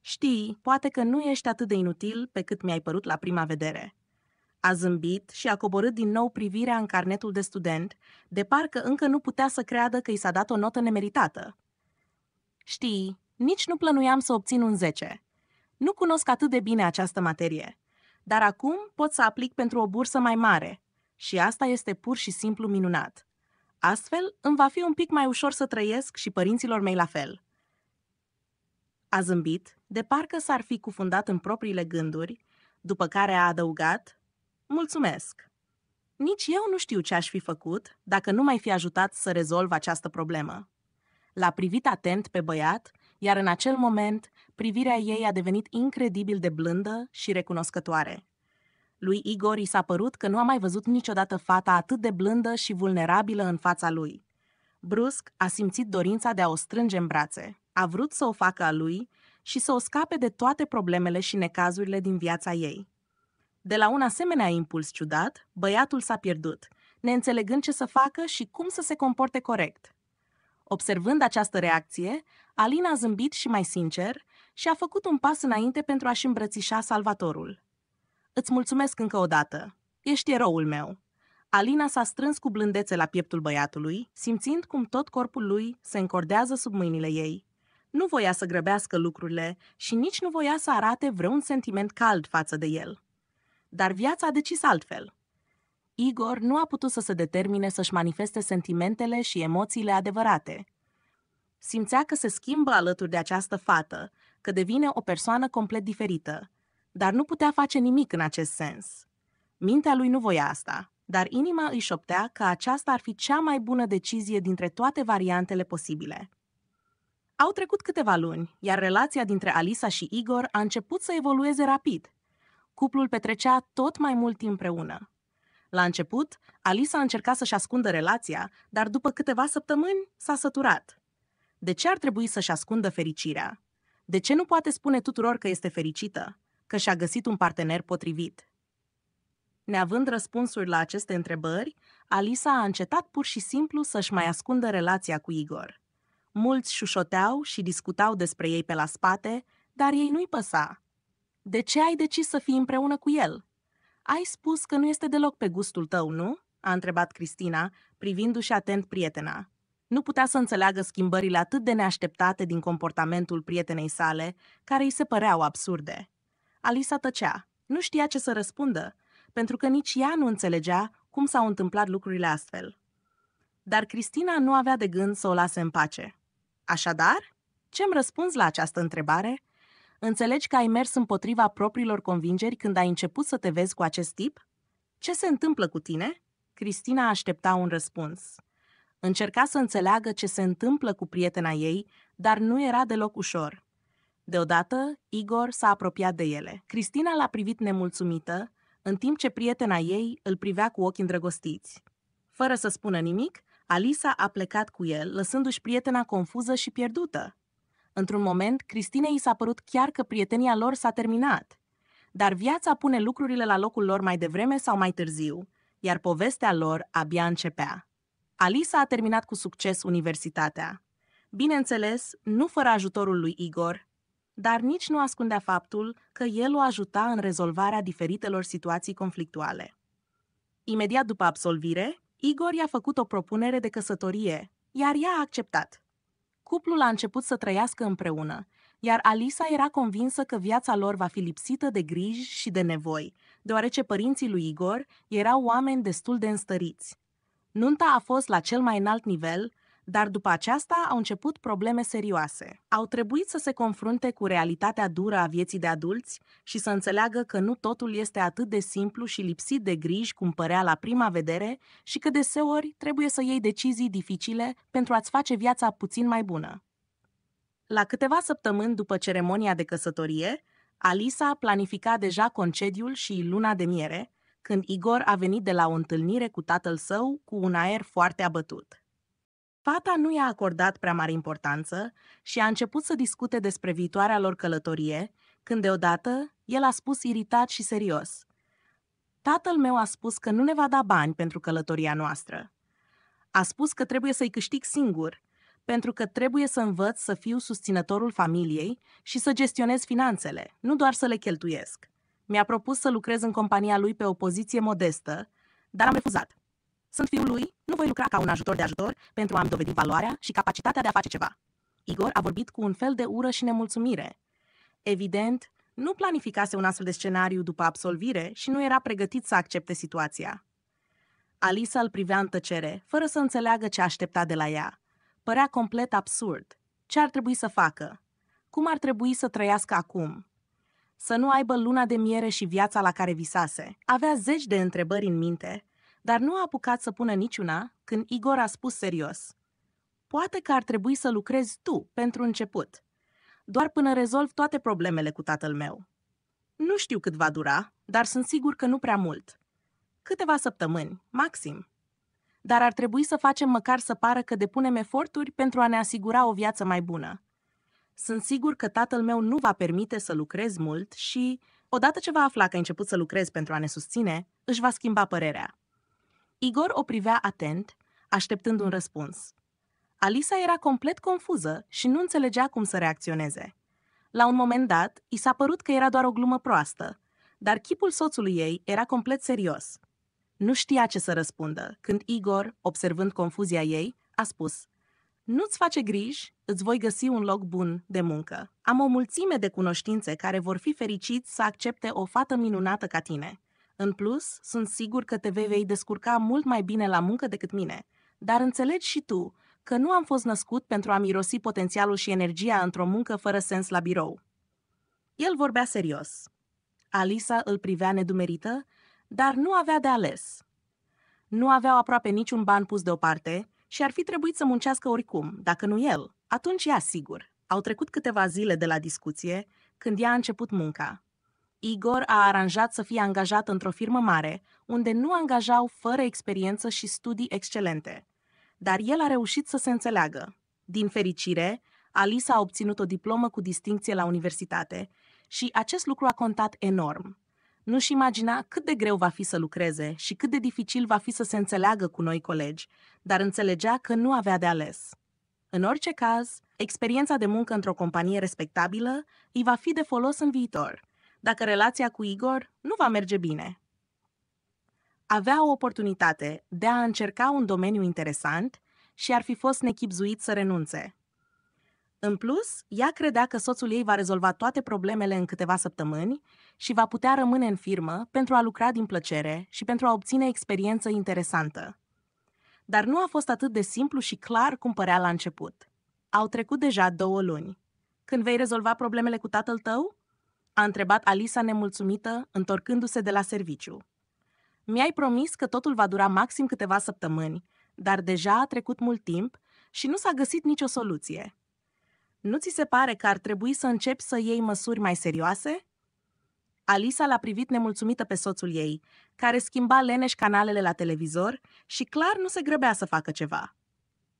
Știi, poate că nu ești atât de inutil pe cât mi-ai părut la prima vedere. A zâmbit și a coborât din nou privirea în carnetul de student, de parcă încă nu putea să creadă că i s-a dat o notă nemeritată. Știi, nici nu plănuiam să obțin un 10. Nu cunosc atât de bine această materie, dar acum pot să aplic pentru o bursă mai mare, și asta este pur și simplu minunat. Astfel, îmi va fi un pic mai ușor să trăiesc și părinților mei la fel. A zâmbit, de parcă s-ar fi cufundat în propriile gânduri, după care a adăugat, Mulțumesc! Nici eu nu știu ce aș fi făcut dacă nu mai fi ajutat să rezolv această problemă. L-a privit atent pe băiat, iar în acel moment, privirea ei a devenit incredibil de blândă și recunoscătoare lui Igor i s-a părut că nu a mai văzut niciodată fata atât de blândă și vulnerabilă în fața lui. Brusc a simțit dorința de a o strânge în brațe. A vrut să o facă a lui și să o scape de toate problemele și necazurile din viața ei. De la un asemenea impuls ciudat, băiatul s-a pierdut, neînțelegând ce să facă și cum să se comporte corect. Observând această reacție, Alina a zâmbit și mai sincer și a făcut un pas înainte pentru a-și îmbrățișa salvatorul. Îți mulțumesc încă o dată. Ești eroul meu. Alina s-a strâns cu blândețe la pieptul băiatului, simțind cum tot corpul lui se încordează sub mâinile ei. Nu voia să grăbească lucrurile și nici nu voia să arate vreun sentiment cald față de el. Dar viața a decis altfel. Igor nu a putut să se determine să-și manifeste sentimentele și emoțiile adevărate. Simțea că se schimbă alături de această fată, că devine o persoană complet diferită, dar nu putea face nimic în acest sens. Mintea lui nu voia asta, dar inima îi șoptea că aceasta ar fi cea mai bună decizie dintre toate variantele posibile. Au trecut câteva luni, iar relația dintre Alisa și Igor a început să evolueze rapid. Cuplul petrecea tot mai mult timp împreună. La început, Alisa a încercat să-și ascundă relația, dar după câteva săptămâni s-a săturat. De ce ar trebui să-și ascundă fericirea? De ce nu poate spune tuturor că este fericită? că și-a găsit un partener potrivit. Neavând răspunsuri la aceste întrebări, Alisa a încetat pur și simplu să-și mai ascundă relația cu Igor. Mulți șușoteau și discutau despre ei pe la spate, dar ei nu-i păsa. De ce ai decis să fii împreună cu el? Ai spus că nu este deloc pe gustul tău, nu? a întrebat Cristina, privindu-și atent prietena. Nu putea să înțeleagă schimbările atât de neașteptate din comportamentul prietenei sale, care îi se păreau absurde. Alisa tăcea. Nu știa ce să răspundă, pentru că nici ea nu înțelegea cum s-au întâmplat lucrurile astfel. Dar Cristina nu avea de gând să o lase în pace. Așadar, ce-mi răspunzi la această întrebare? Înțelegi că ai mers împotriva propriilor convingeri când ai început să te vezi cu acest tip? Ce se întâmplă cu tine? Cristina aștepta un răspuns. Încerca să înțeleagă ce se întâmplă cu prietena ei, dar nu era deloc ușor. Deodată, Igor s-a apropiat de ele. Cristina l-a privit nemulțumită, în timp ce prietena ei îl privea cu ochi îndrăgostiți. Fără să spună nimic, Alisa a plecat cu el, lăsându-și prietena confuză și pierdută. Într-un moment, Cristinei s-a părut chiar că prietenia lor s-a terminat. Dar viața pune lucrurile la locul lor mai devreme sau mai târziu, iar povestea lor abia începea. Alisa a terminat cu succes universitatea. Bineînțeles, nu fără ajutorul lui Igor, dar nici nu ascundea faptul că el o ajuta în rezolvarea diferitelor situații conflictuale. Imediat după absolvire, Igor i-a făcut o propunere de căsătorie, iar ea a acceptat. Cuplul a început să trăiască împreună, iar Alisa era convinsă că viața lor va fi lipsită de griji și de nevoi, deoarece părinții lui Igor erau oameni destul de înstăriți. Nunta a fost la cel mai înalt nivel, dar după aceasta au început probleme serioase. Au trebuit să se confrunte cu realitatea dură a vieții de adulți și să înțeleagă că nu totul este atât de simplu și lipsit de griji cum părea la prima vedere și că deseori trebuie să iei decizii dificile pentru a-ți face viața puțin mai bună. La câteva săptămâni după ceremonia de căsătorie, Alisa planifica deja concediul și luna de miere, când Igor a venit de la o întâlnire cu tatăl său cu un aer foarte abătut. Fata nu i-a acordat prea mare importanță și a început să discute despre viitoarea lor călătorie, când deodată el a spus iritat și serios. Tatăl meu a spus că nu ne va da bani pentru călătoria noastră. A spus că trebuie să-i câștig singur, pentru că trebuie să învăț să fiu susținătorul familiei și să gestionez finanțele, nu doar să le cheltuiesc. Mi-a propus să lucrez în compania lui pe o poziție modestă, dar am refuzat. Sunt fiul lui, nu voi lucra ca un ajutor de ajutor pentru a-mi dovedi valoarea și capacitatea de a face ceva. Igor a vorbit cu un fel de ură și nemulțumire. Evident, nu planificase un astfel de scenariu după absolvire și nu era pregătit să accepte situația. Alisa îl privea în tăcere, fără să înțeleagă ce aștepta de la ea. Părea complet absurd. Ce ar trebui să facă? Cum ar trebui să trăiască acum? Să nu aibă luna de miere și viața la care visase. Avea zeci de întrebări în minte, dar nu a apucat să pună niciuna când Igor a spus serios. Poate că ar trebui să lucrezi tu pentru început, doar până rezolv toate problemele cu tatăl meu. Nu știu cât va dura, dar sunt sigur că nu prea mult. Câteva săptămâni, maxim. Dar ar trebui să facem măcar să pară că depunem eforturi pentru a ne asigura o viață mai bună. Sunt sigur că tatăl meu nu va permite să lucrez mult și, odată ce va afla că a început să lucrezi pentru a ne susține, își va schimba părerea. Igor o privea atent, așteptând un răspuns. Alisa era complet confuză și nu înțelegea cum să reacționeze. La un moment dat, i s-a părut că era doar o glumă proastă, dar chipul soțului ei era complet serios. Nu știa ce să răspundă, când Igor, observând confuzia ei, a spus Nu-ți face griji, îți voi găsi un loc bun de muncă. Am o mulțime de cunoștințe care vor fi fericiți să accepte o fată minunată ca tine. În plus, sunt sigur că te vei, vei descurca mult mai bine la muncă decât mine. Dar înțelegi și tu că nu am fost născut pentru a mirosi potențialul și energia într-o muncă fără sens la birou. El vorbea serios. Alisa îl privea nedumerită, dar nu avea de ales. Nu aveau aproape niciun ban pus deoparte și ar fi trebuit să muncească oricum, dacă nu el. Atunci ea sigur. Au trecut câteva zile de la discuție, când ea a început munca. Igor a aranjat să fie angajat într-o firmă mare, unde nu angajau fără experiență și studii excelente. Dar el a reușit să se înțeleagă. Din fericire, Alisa a obținut o diplomă cu distinție la universitate și acest lucru a contat enorm. Nu-și imagina cât de greu va fi să lucreze și cât de dificil va fi să se înțeleagă cu noi colegi, dar înțelegea că nu avea de ales. În orice caz, experiența de muncă într-o companie respectabilă îi va fi de folos în viitor – dacă relația cu Igor nu va merge bine. Avea o oportunitate de a încerca un domeniu interesant și ar fi fost nechipzuit să renunțe. În plus, ea credea că soțul ei va rezolva toate problemele în câteva săptămâni și va putea rămâne în firmă pentru a lucra din plăcere și pentru a obține experiență interesantă. Dar nu a fost atât de simplu și clar cum părea la început. Au trecut deja două luni. Când vei rezolva problemele cu tatăl tău? a întrebat Alisa nemulțumită, întorcându-se de la serviciu. Mi-ai promis că totul va dura maxim câteva săptămâni, dar deja a trecut mult timp și nu s-a găsit nicio soluție. Nu ți se pare că ar trebui să începi să iei măsuri mai serioase? Alisa l-a privit nemulțumită pe soțul ei, care schimba leneș canalele la televizor și clar nu se grăbea să facă ceva.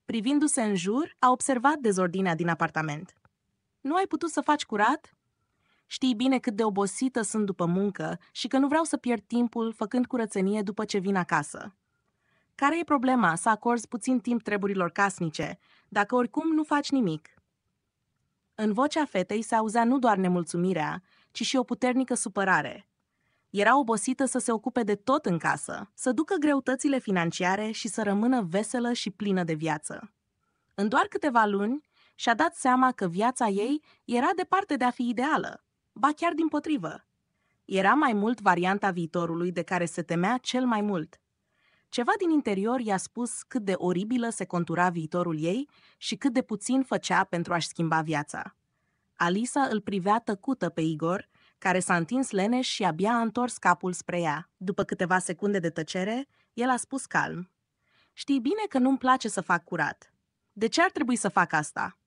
Privindu-se în jur, a observat dezordinea din apartament. Nu ai putut să faci curat? Știi bine cât de obosită sunt după muncă și că nu vreau să pierd timpul făcând curățenie după ce vin acasă. Care e problema să acorzi puțin timp treburilor casnice, dacă oricum nu faci nimic? În vocea fetei se auzea nu doar nemulțumirea, ci și o puternică supărare. Era obosită să se ocupe de tot în casă, să ducă greutățile financiare și să rămână veselă și plină de viață. În doar câteva luni, și-a dat seama că viața ei era departe de a fi ideală, ba chiar din potrivă. Era mai mult varianta viitorului de care se temea cel mai mult. Ceva din interior i-a spus cât de oribilă se contura viitorul ei și cât de puțin făcea pentru a-și schimba viața. Alisa îl privea tăcută pe Igor, care s-a întins leneș și abia a întors capul spre ea. După câteva secunde de tăcere, el a spus calm. Știi bine că nu-mi place să fac curat. De ce ar trebui să fac asta?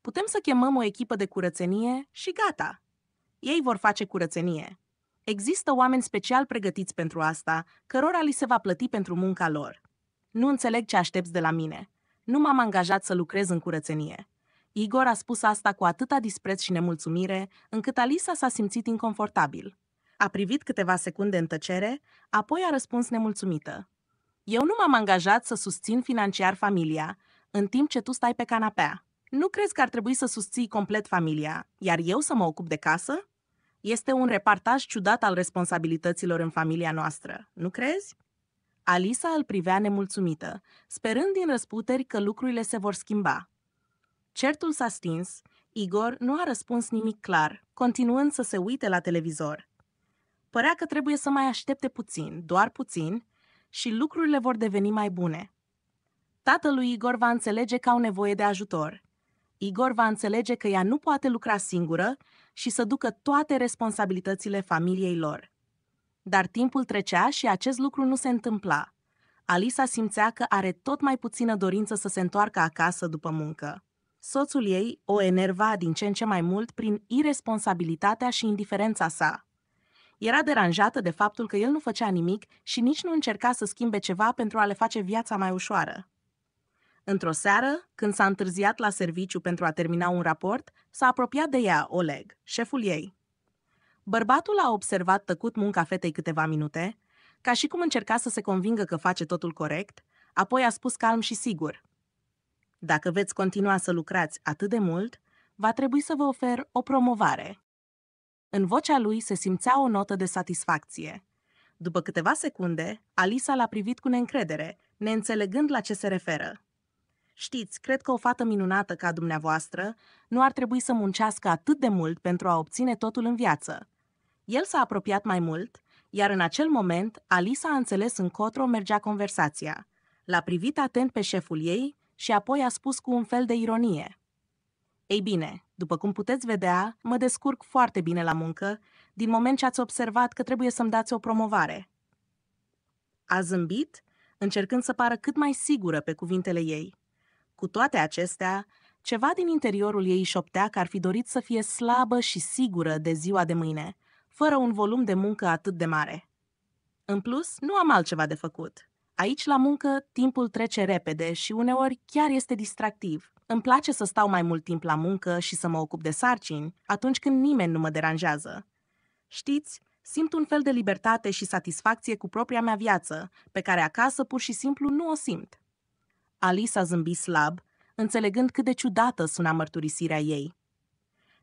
Putem să chemăm o echipă de curățenie și gata. Ei vor face curățenie. Există oameni special pregătiți pentru asta, cărora li se va plăti pentru munca lor. Nu înțeleg ce aștepți de la mine. Nu m-am angajat să lucrez în curățenie. Igor a spus asta cu atâta dispreț și nemulțumire, încât Alisa s-a simțit inconfortabil. A privit câteva secunde în tăcere, apoi a răspuns nemulțumită. Eu nu m-am angajat să susțin financiar familia, în timp ce tu stai pe canapea. Nu crezi că ar trebui să susții complet familia, iar eu să mă ocup de casă? Este un repartaj ciudat al responsabilităților în familia noastră, nu crezi? Alisa îl privea nemulțumită, sperând din răsputeri că lucrurile se vor schimba. Certul s-a stins, Igor nu a răspuns nimic clar, continuând să se uite la televizor. Părea că trebuie să mai aștepte puțin, doar puțin, și lucrurile vor deveni mai bune. Tatălui Igor va înțelege că au nevoie de ajutor, Igor va înțelege că ea nu poate lucra singură și să ducă toate responsabilitățile familiei lor. Dar timpul trecea și acest lucru nu se întâmpla. Alisa simțea că are tot mai puțină dorință să se întoarcă acasă după muncă. Soțul ei o enerva din ce în ce mai mult prin irresponsabilitatea și indiferența sa. Era deranjată de faptul că el nu făcea nimic și nici nu încerca să schimbe ceva pentru a le face viața mai ușoară. Într-o seară, când s-a întârziat la serviciu pentru a termina un raport, s-a apropiat de ea Oleg, șeful ei. Bărbatul a observat tăcut munca fetei câteva minute, ca și cum încerca să se convingă că face totul corect, apoi a spus calm și sigur. Dacă veți continua să lucrați atât de mult, va trebui să vă ofer o promovare. În vocea lui se simțea o notă de satisfacție. După câteva secunde, Alisa l-a privit cu neîncredere, neînțelegând la ce se referă. Știți, cred că o fată minunată ca dumneavoastră nu ar trebui să muncească atât de mult pentru a obține totul în viață. El s-a apropiat mai mult, iar în acel moment Alisa a înțeles încotro mergea conversația. L-a privit atent pe șeful ei și apoi a spus cu un fel de ironie. Ei bine, după cum puteți vedea, mă descurc foarte bine la muncă, din moment ce ați observat că trebuie să-mi dați o promovare. A zâmbit, încercând să pară cât mai sigură pe cuvintele ei. Cu toate acestea, ceva din interiorul ei șoptea că ar fi dorit să fie slabă și sigură de ziua de mâine, fără un volum de muncă atât de mare. În plus, nu am altceva de făcut. Aici, la muncă, timpul trece repede și uneori chiar este distractiv. Îmi place să stau mai mult timp la muncă și să mă ocup de sarcini, atunci când nimeni nu mă deranjează. Știți, simt un fel de libertate și satisfacție cu propria mea viață, pe care acasă pur și simplu nu o simt. Alice a zâmbit slab, înțelegând cât de ciudată suna mărturisirea ei.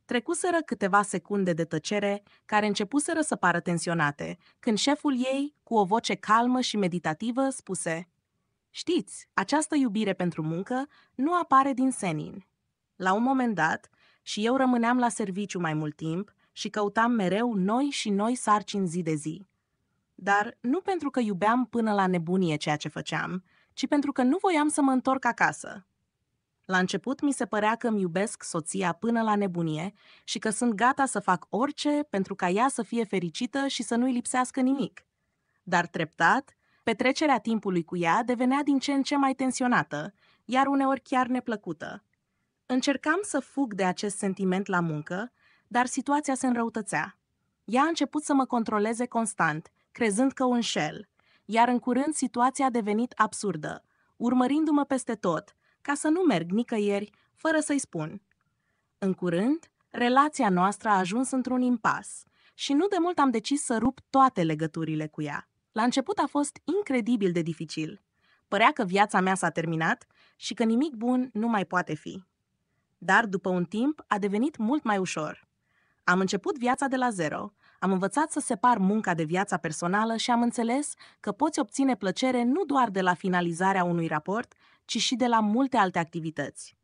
Trecuseră câteva secunde de tăcere, care începuseră să pară tensionate, când șeful ei, cu o voce calmă și meditativă, spuse Știți, această iubire pentru muncă nu apare din senin. La un moment dat, și eu rămâneam la serviciu mai mult timp și căutam mereu noi și noi sarcini zi de zi. Dar nu pentru că iubeam până la nebunie ceea ce făceam, ci pentru că nu voiam să mă întorc acasă. La început mi se părea că îmi iubesc soția până la nebunie și că sunt gata să fac orice pentru ca ea să fie fericită și să nu-i lipsească nimic. Dar treptat, petrecerea timpului cu ea devenea din ce în ce mai tensionată, iar uneori chiar neplăcută. Încercam să fug de acest sentiment la muncă, dar situația se înrăutățea. Ea a început să mă controleze constant, crezând că o înșel – iar în curând situația a devenit absurdă, urmărindu-mă peste tot, ca să nu merg nicăieri, fără să-i spun. În curând, relația noastră a ajuns într-un impas și nu de mult am decis să rup toate legăturile cu ea. La început a fost incredibil de dificil. Părea că viața mea s-a terminat și că nimic bun nu mai poate fi. Dar după un timp a devenit mult mai ușor. Am început viața de la zero, am învățat să separ munca de viața personală și am înțeles că poți obține plăcere nu doar de la finalizarea unui raport, ci și de la multe alte activități.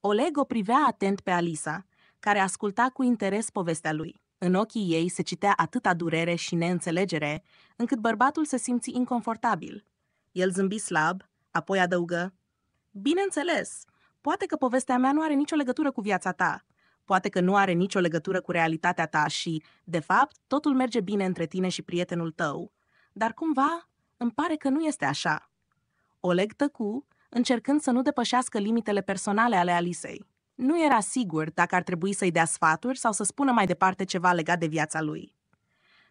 Oleg o privea atent pe Alisa, care asculta cu interes povestea lui. În ochii ei se citea atâta durere și neînțelegere, încât bărbatul se simți inconfortabil. El zâmbi slab, apoi adăugă, Bineînțeles, poate că povestea mea nu are nicio legătură cu viața ta, poate că nu are nicio legătură cu realitatea ta și, de fapt, totul merge bine între tine și prietenul tău. Dar cumva, îmi pare că nu este așa. Oleg tăcu, încercând să nu depășească limitele personale ale Alisei. Nu era sigur dacă ar trebui să-i dea sfaturi sau să spună mai departe ceva legat de viața lui.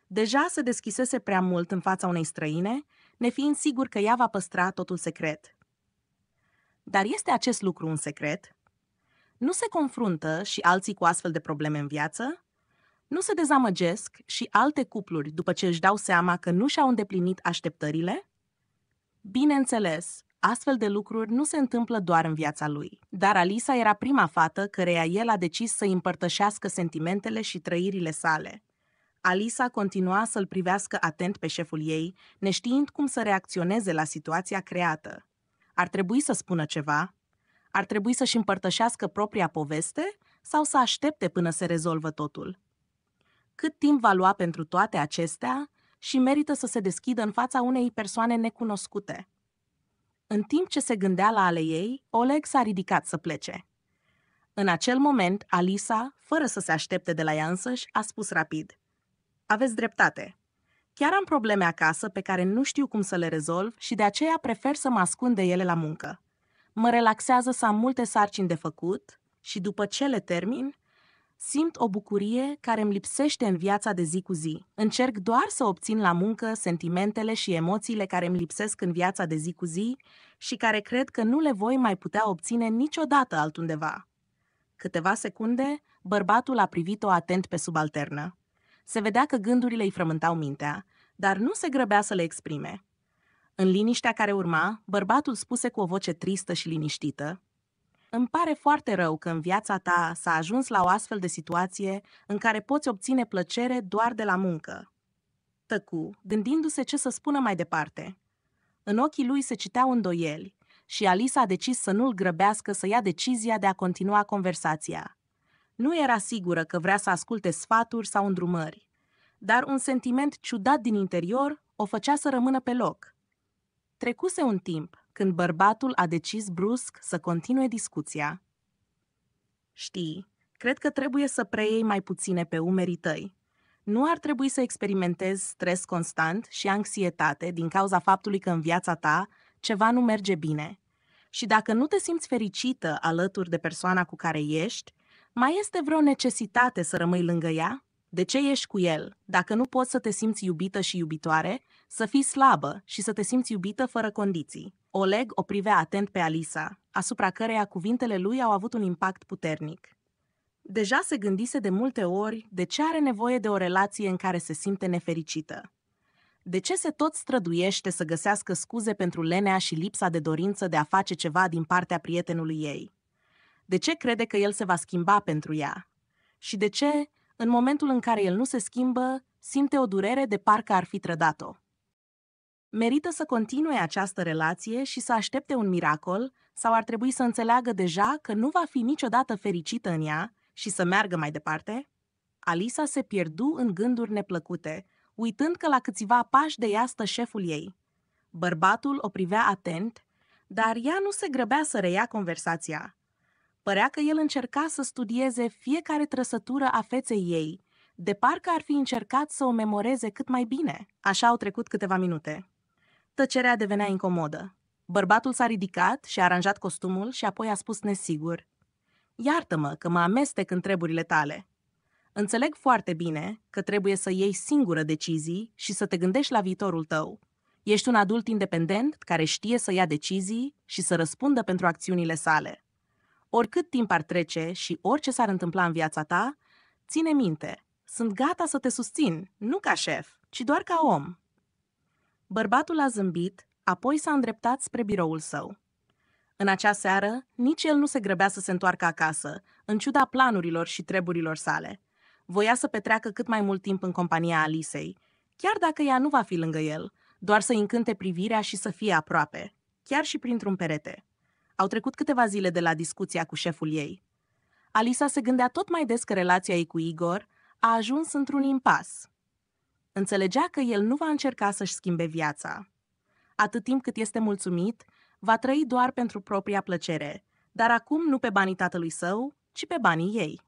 Deja se deschisese prea mult în fața unei străine, nefiind sigur că ea va păstra totul secret. Dar este acest lucru un secret? Nu se confruntă și alții cu astfel de probleme în viață? Nu se dezamăgesc și alte cupluri după ce își dau seama că nu și-au îndeplinit așteptările? Bineînțeles, astfel de lucruri nu se întâmplă doar în viața lui. Dar Alisa era prima fată căreia el a decis să împărtășească sentimentele și trăirile sale. Alisa continua să-l privească atent pe șeful ei, neștiind cum să reacționeze la situația creată. Ar trebui să spună ceva, ar trebui să-și împărtășească propria poveste sau să aștepte până se rezolvă totul? Cât timp va lua pentru toate acestea și merită să se deschidă în fața unei persoane necunoscute? În timp ce se gândea la ale ei, Oleg s-a ridicat să plece. În acel moment, Alisa, fără să se aștepte de la ea însăși, a spus rapid. Aveți dreptate. Chiar am probleme acasă pe care nu știu cum să le rezolv și de aceea prefer să mă ascund de ele la muncă mă relaxează să am multe sarcini de făcut și după ce le termin, simt o bucurie care îmi lipsește în viața de zi cu zi. Încerc doar să obțin la muncă sentimentele și emoțiile care îmi lipsesc în viața de zi cu zi și care cred că nu le voi mai putea obține niciodată altundeva. Câteva secunde, bărbatul a privit-o atent pe subalternă. Se vedea că gândurile îi frământau mintea, dar nu se grăbea să le exprime. În liniștea care urma, bărbatul spuse cu o voce tristă și liniștită, Îmi pare foarte rău că în viața ta s-a ajuns la o astfel de situație în care poți obține plăcere doar de la muncă. Tăcu, gândindu-se ce să spună mai departe. În ochii lui se citeau îndoieli și Alisa a decis să nu-l grăbească să ia decizia de a continua conversația. Nu era sigură că vrea să asculte sfaturi sau îndrumări, dar un sentiment ciudat din interior o făcea să rămână pe loc – Trecuse un timp când bărbatul a decis brusc să continue discuția. Știi, cred că trebuie să preiei mai puține pe umerii tăi. Nu ar trebui să experimentezi stres constant și anxietate din cauza faptului că în viața ta ceva nu merge bine. Și dacă nu te simți fericită alături de persoana cu care ești, mai este vreo necesitate să rămâi lângă ea? De ce ești cu el, dacă nu poți să te simți iubită și iubitoare, să fii slabă și să te simți iubită fără condiții? Oleg o privea atent pe Alisa, asupra căreia cuvintele lui au avut un impact puternic. Deja se gândise de multe ori de ce are nevoie de o relație în care se simte nefericită. De ce se tot străduiește să găsească scuze pentru lenea și lipsa de dorință de a face ceva din partea prietenului ei? De ce crede că el se va schimba pentru ea? Și de ce în momentul în care el nu se schimbă, simte o durere de parcă ar fi trădat-o. Merită să continue această relație și să aștepte un miracol sau ar trebui să înțeleagă deja că nu va fi niciodată fericită în ea și să meargă mai departe? Alisa se pierdu în gânduri neplăcute, uitând că la câțiva pași de ea stă șeful ei. Bărbatul o privea atent, dar ea nu se grăbea să reia conversația. Părea că el încerca să studieze fiecare trăsătură a feței ei, de parcă ar fi încercat să o memoreze cât mai bine. Așa au trecut câteva minute. Tăcerea devenea incomodă. Bărbatul s-a ridicat și a aranjat costumul și apoi a spus nesigur. Iartă-mă că mă amestec în treburile tale. Înțeleg foarte bine că trebuie să iei singură decizii și să te gândești la viitorul tău. Ești un adult independent care știe să ia decizii și să răspundă pentru acțiunile sale. Oricât timp ar trece și orice s-ar întâmpla în viața ta, ține minte, sunt gata să te susțin, nu ca șef, ci doar ca om. Bărbatul a zâmbit, apoi s-a îndreptat spre biroul său. În acea seară, nici el nu se grăbea să se întoarcă acasă, în ciuda planurilor și treburilor sale. Voia să petreacă cât mai mult timp în compania Alisei, chiar dacă ea nu va fi lângă el, doar să încânte privirea și să fie aproape, chiar și printr-un perete. Au trecut câteva zile de la discuția cu șeful ei. Alisa se gândea tot mai des că relația ei cu Igor a ajuns într-un impas. Înțelegea că el nu va încerca să-și schimbe viața. Atât timp cât este mulțumit, va trăi doar pentru propria plăcere, dar acum nu pe banii tatălui său, ci pe banii ei.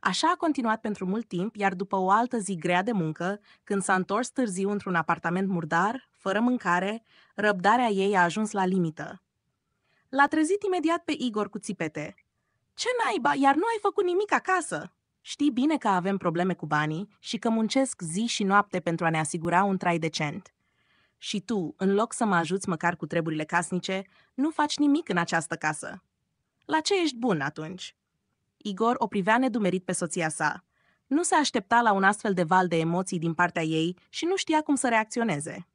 Așa a continuat pentru mult timp, iar după o altă zi grea de muncă, când s-a întors târziu într-un apartament murdar, fără mâncare, răbdarea ei a ajuns la limită. L-a trezit imediat pe Igor cu țipete. Ce naiba, iar nu ai făcut nimic acasă? Știi bine că avem probleme cu banii și că muncesc zi și noapte pentru a ne asigura un trai decent. Și tu, în loc să mă ajuți măcar cu treburile casnice, nu faci nimic în această casă. La ce ești bun atunci? Igor o privea nedumerit pe soția sa. Nu se aștepta la un astfel de val de emoții din partea ei și nu știa cum să reacționeze.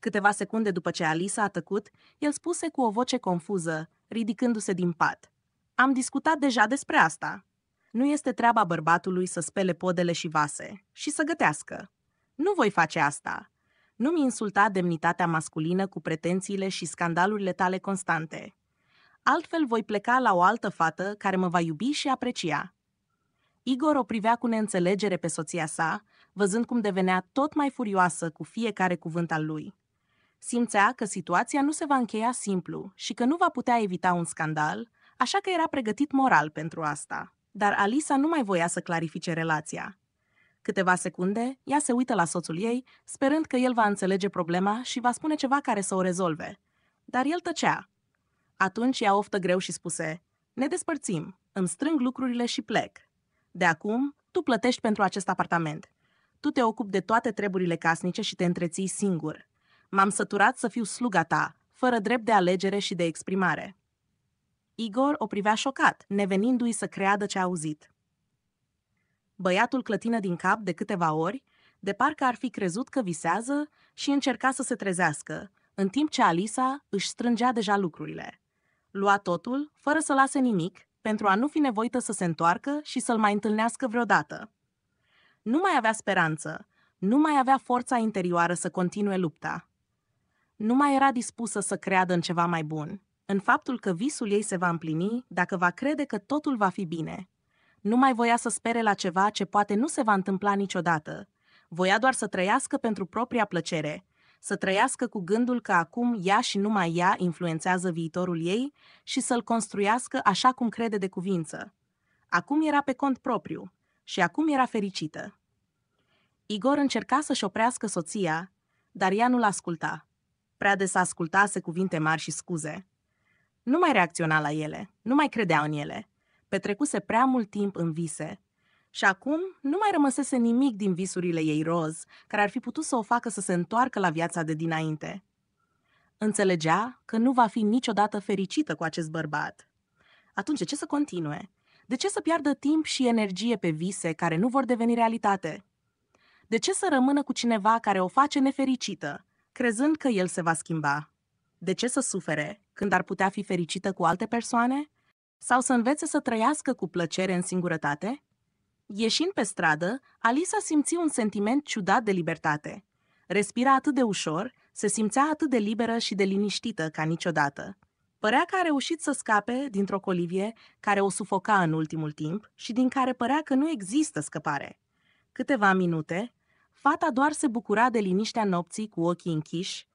Câteva secunde după ce Alisa a tăcut, el spuse cu o voce confuză, ridicându-se din pat. Am discutat deja despre asta. Nu este treaba bărbatului să spele podele și vase și să gătească. Nu voi face asta. Nu-mi insulta demnitatea masculină cu pretențiile și scandalurile tale constante. Altfel voi pleca la o altă fată care mă va iubi și aprecia. Igor o privea cu neînțelegere pe soția sa, văzând cum devenea tot mai furioasă cu fiecare cuvânt al lui. Simțea că situația nu se va încheia simplu și că nu va putea evita un scandal, așa că era pregătit moral pentru asta. Dar Alisa nu mai voia să clarifice relația. Câteva secunde, ea se uită la soțul ei, sperând că el va înțelege problema și va spune ceva care să o rezolve. Dar el tăcea. Atunci ea oftă greu și spuse, ne despărțim, îmi strâng lucrurile și plec. De acum, tu plătești pentru acest apartament. Tu te ocupi de toate treburile casnice și te întreții singur. M-am săturat să fiu sluga ta, fără drept de alegere și de exprimare. Igor o privea șocat, nevenindu-i să creadă ce a auzit. Băiatul clătină din cap de câteva ori, de parcă ar fi crezut că visează și încerca să se trezească, în timp ce Alisa își strângea deja lucrurile. Lua totul, fără să lase nimic, pentru a nu fi nevoită să se întoarcă și să-l mai întâlnească vreodată. Nu mai avea speranță, nu mai avea forța interioară să continue lupta nu mai era dispusă să creadă în ceva mai bun, în faptul că visul ei se va împlini dacă va crede că totul va fi bine. Nu mai voia să spere la ceva ce poate nu se va întâmpla niciodată. Voia doar să trăiască pentru propria plăcere, să trăiască cu gândul că acum ea și numai ea influențează viitorul ei și să-l construiască așa cum crede de cuvință. Acum era pe cont propriu și acum era fericită. Igor încerca să-și oprească soția, dar ea nu-l asculta. Prea des ascultase cuvinte mari și scuze. Nu mai reacționa la ele, nu mai credea în ele. Petrecuse prea mult timp în vise. Și acum nu mai rămăsese nimic din visurile ei roz, care ar fi putut să o facă să se întoarcă la viața de dinainte. Înțelegea că nu va fi niciodată fericită cu acest bărbat. Atunci, ce să continue? De ce să piardă timp și energie pe vise care nu vor deveni realitate? De ce să rămână cu cineva care o face nefericită, crezând că el se va schimba. De ce să sufere când ar putea fi fericită cu alte persoane? Sau să învețe să trăiască cu plăcere în singurătate? Ieșind pe stradă, Alisa simți un sentiment ciudat de libertate. Respira atât de ușor, se simțea atât de liberă și de liniștită ca niciodată. Părea că a reușit să scape dintr-o colivie care o sufoca în ultimul timp și din care părea că nu există scăpare. Câteva minute, Fata doar se bucura de liniștea nopții cu ochii închiși,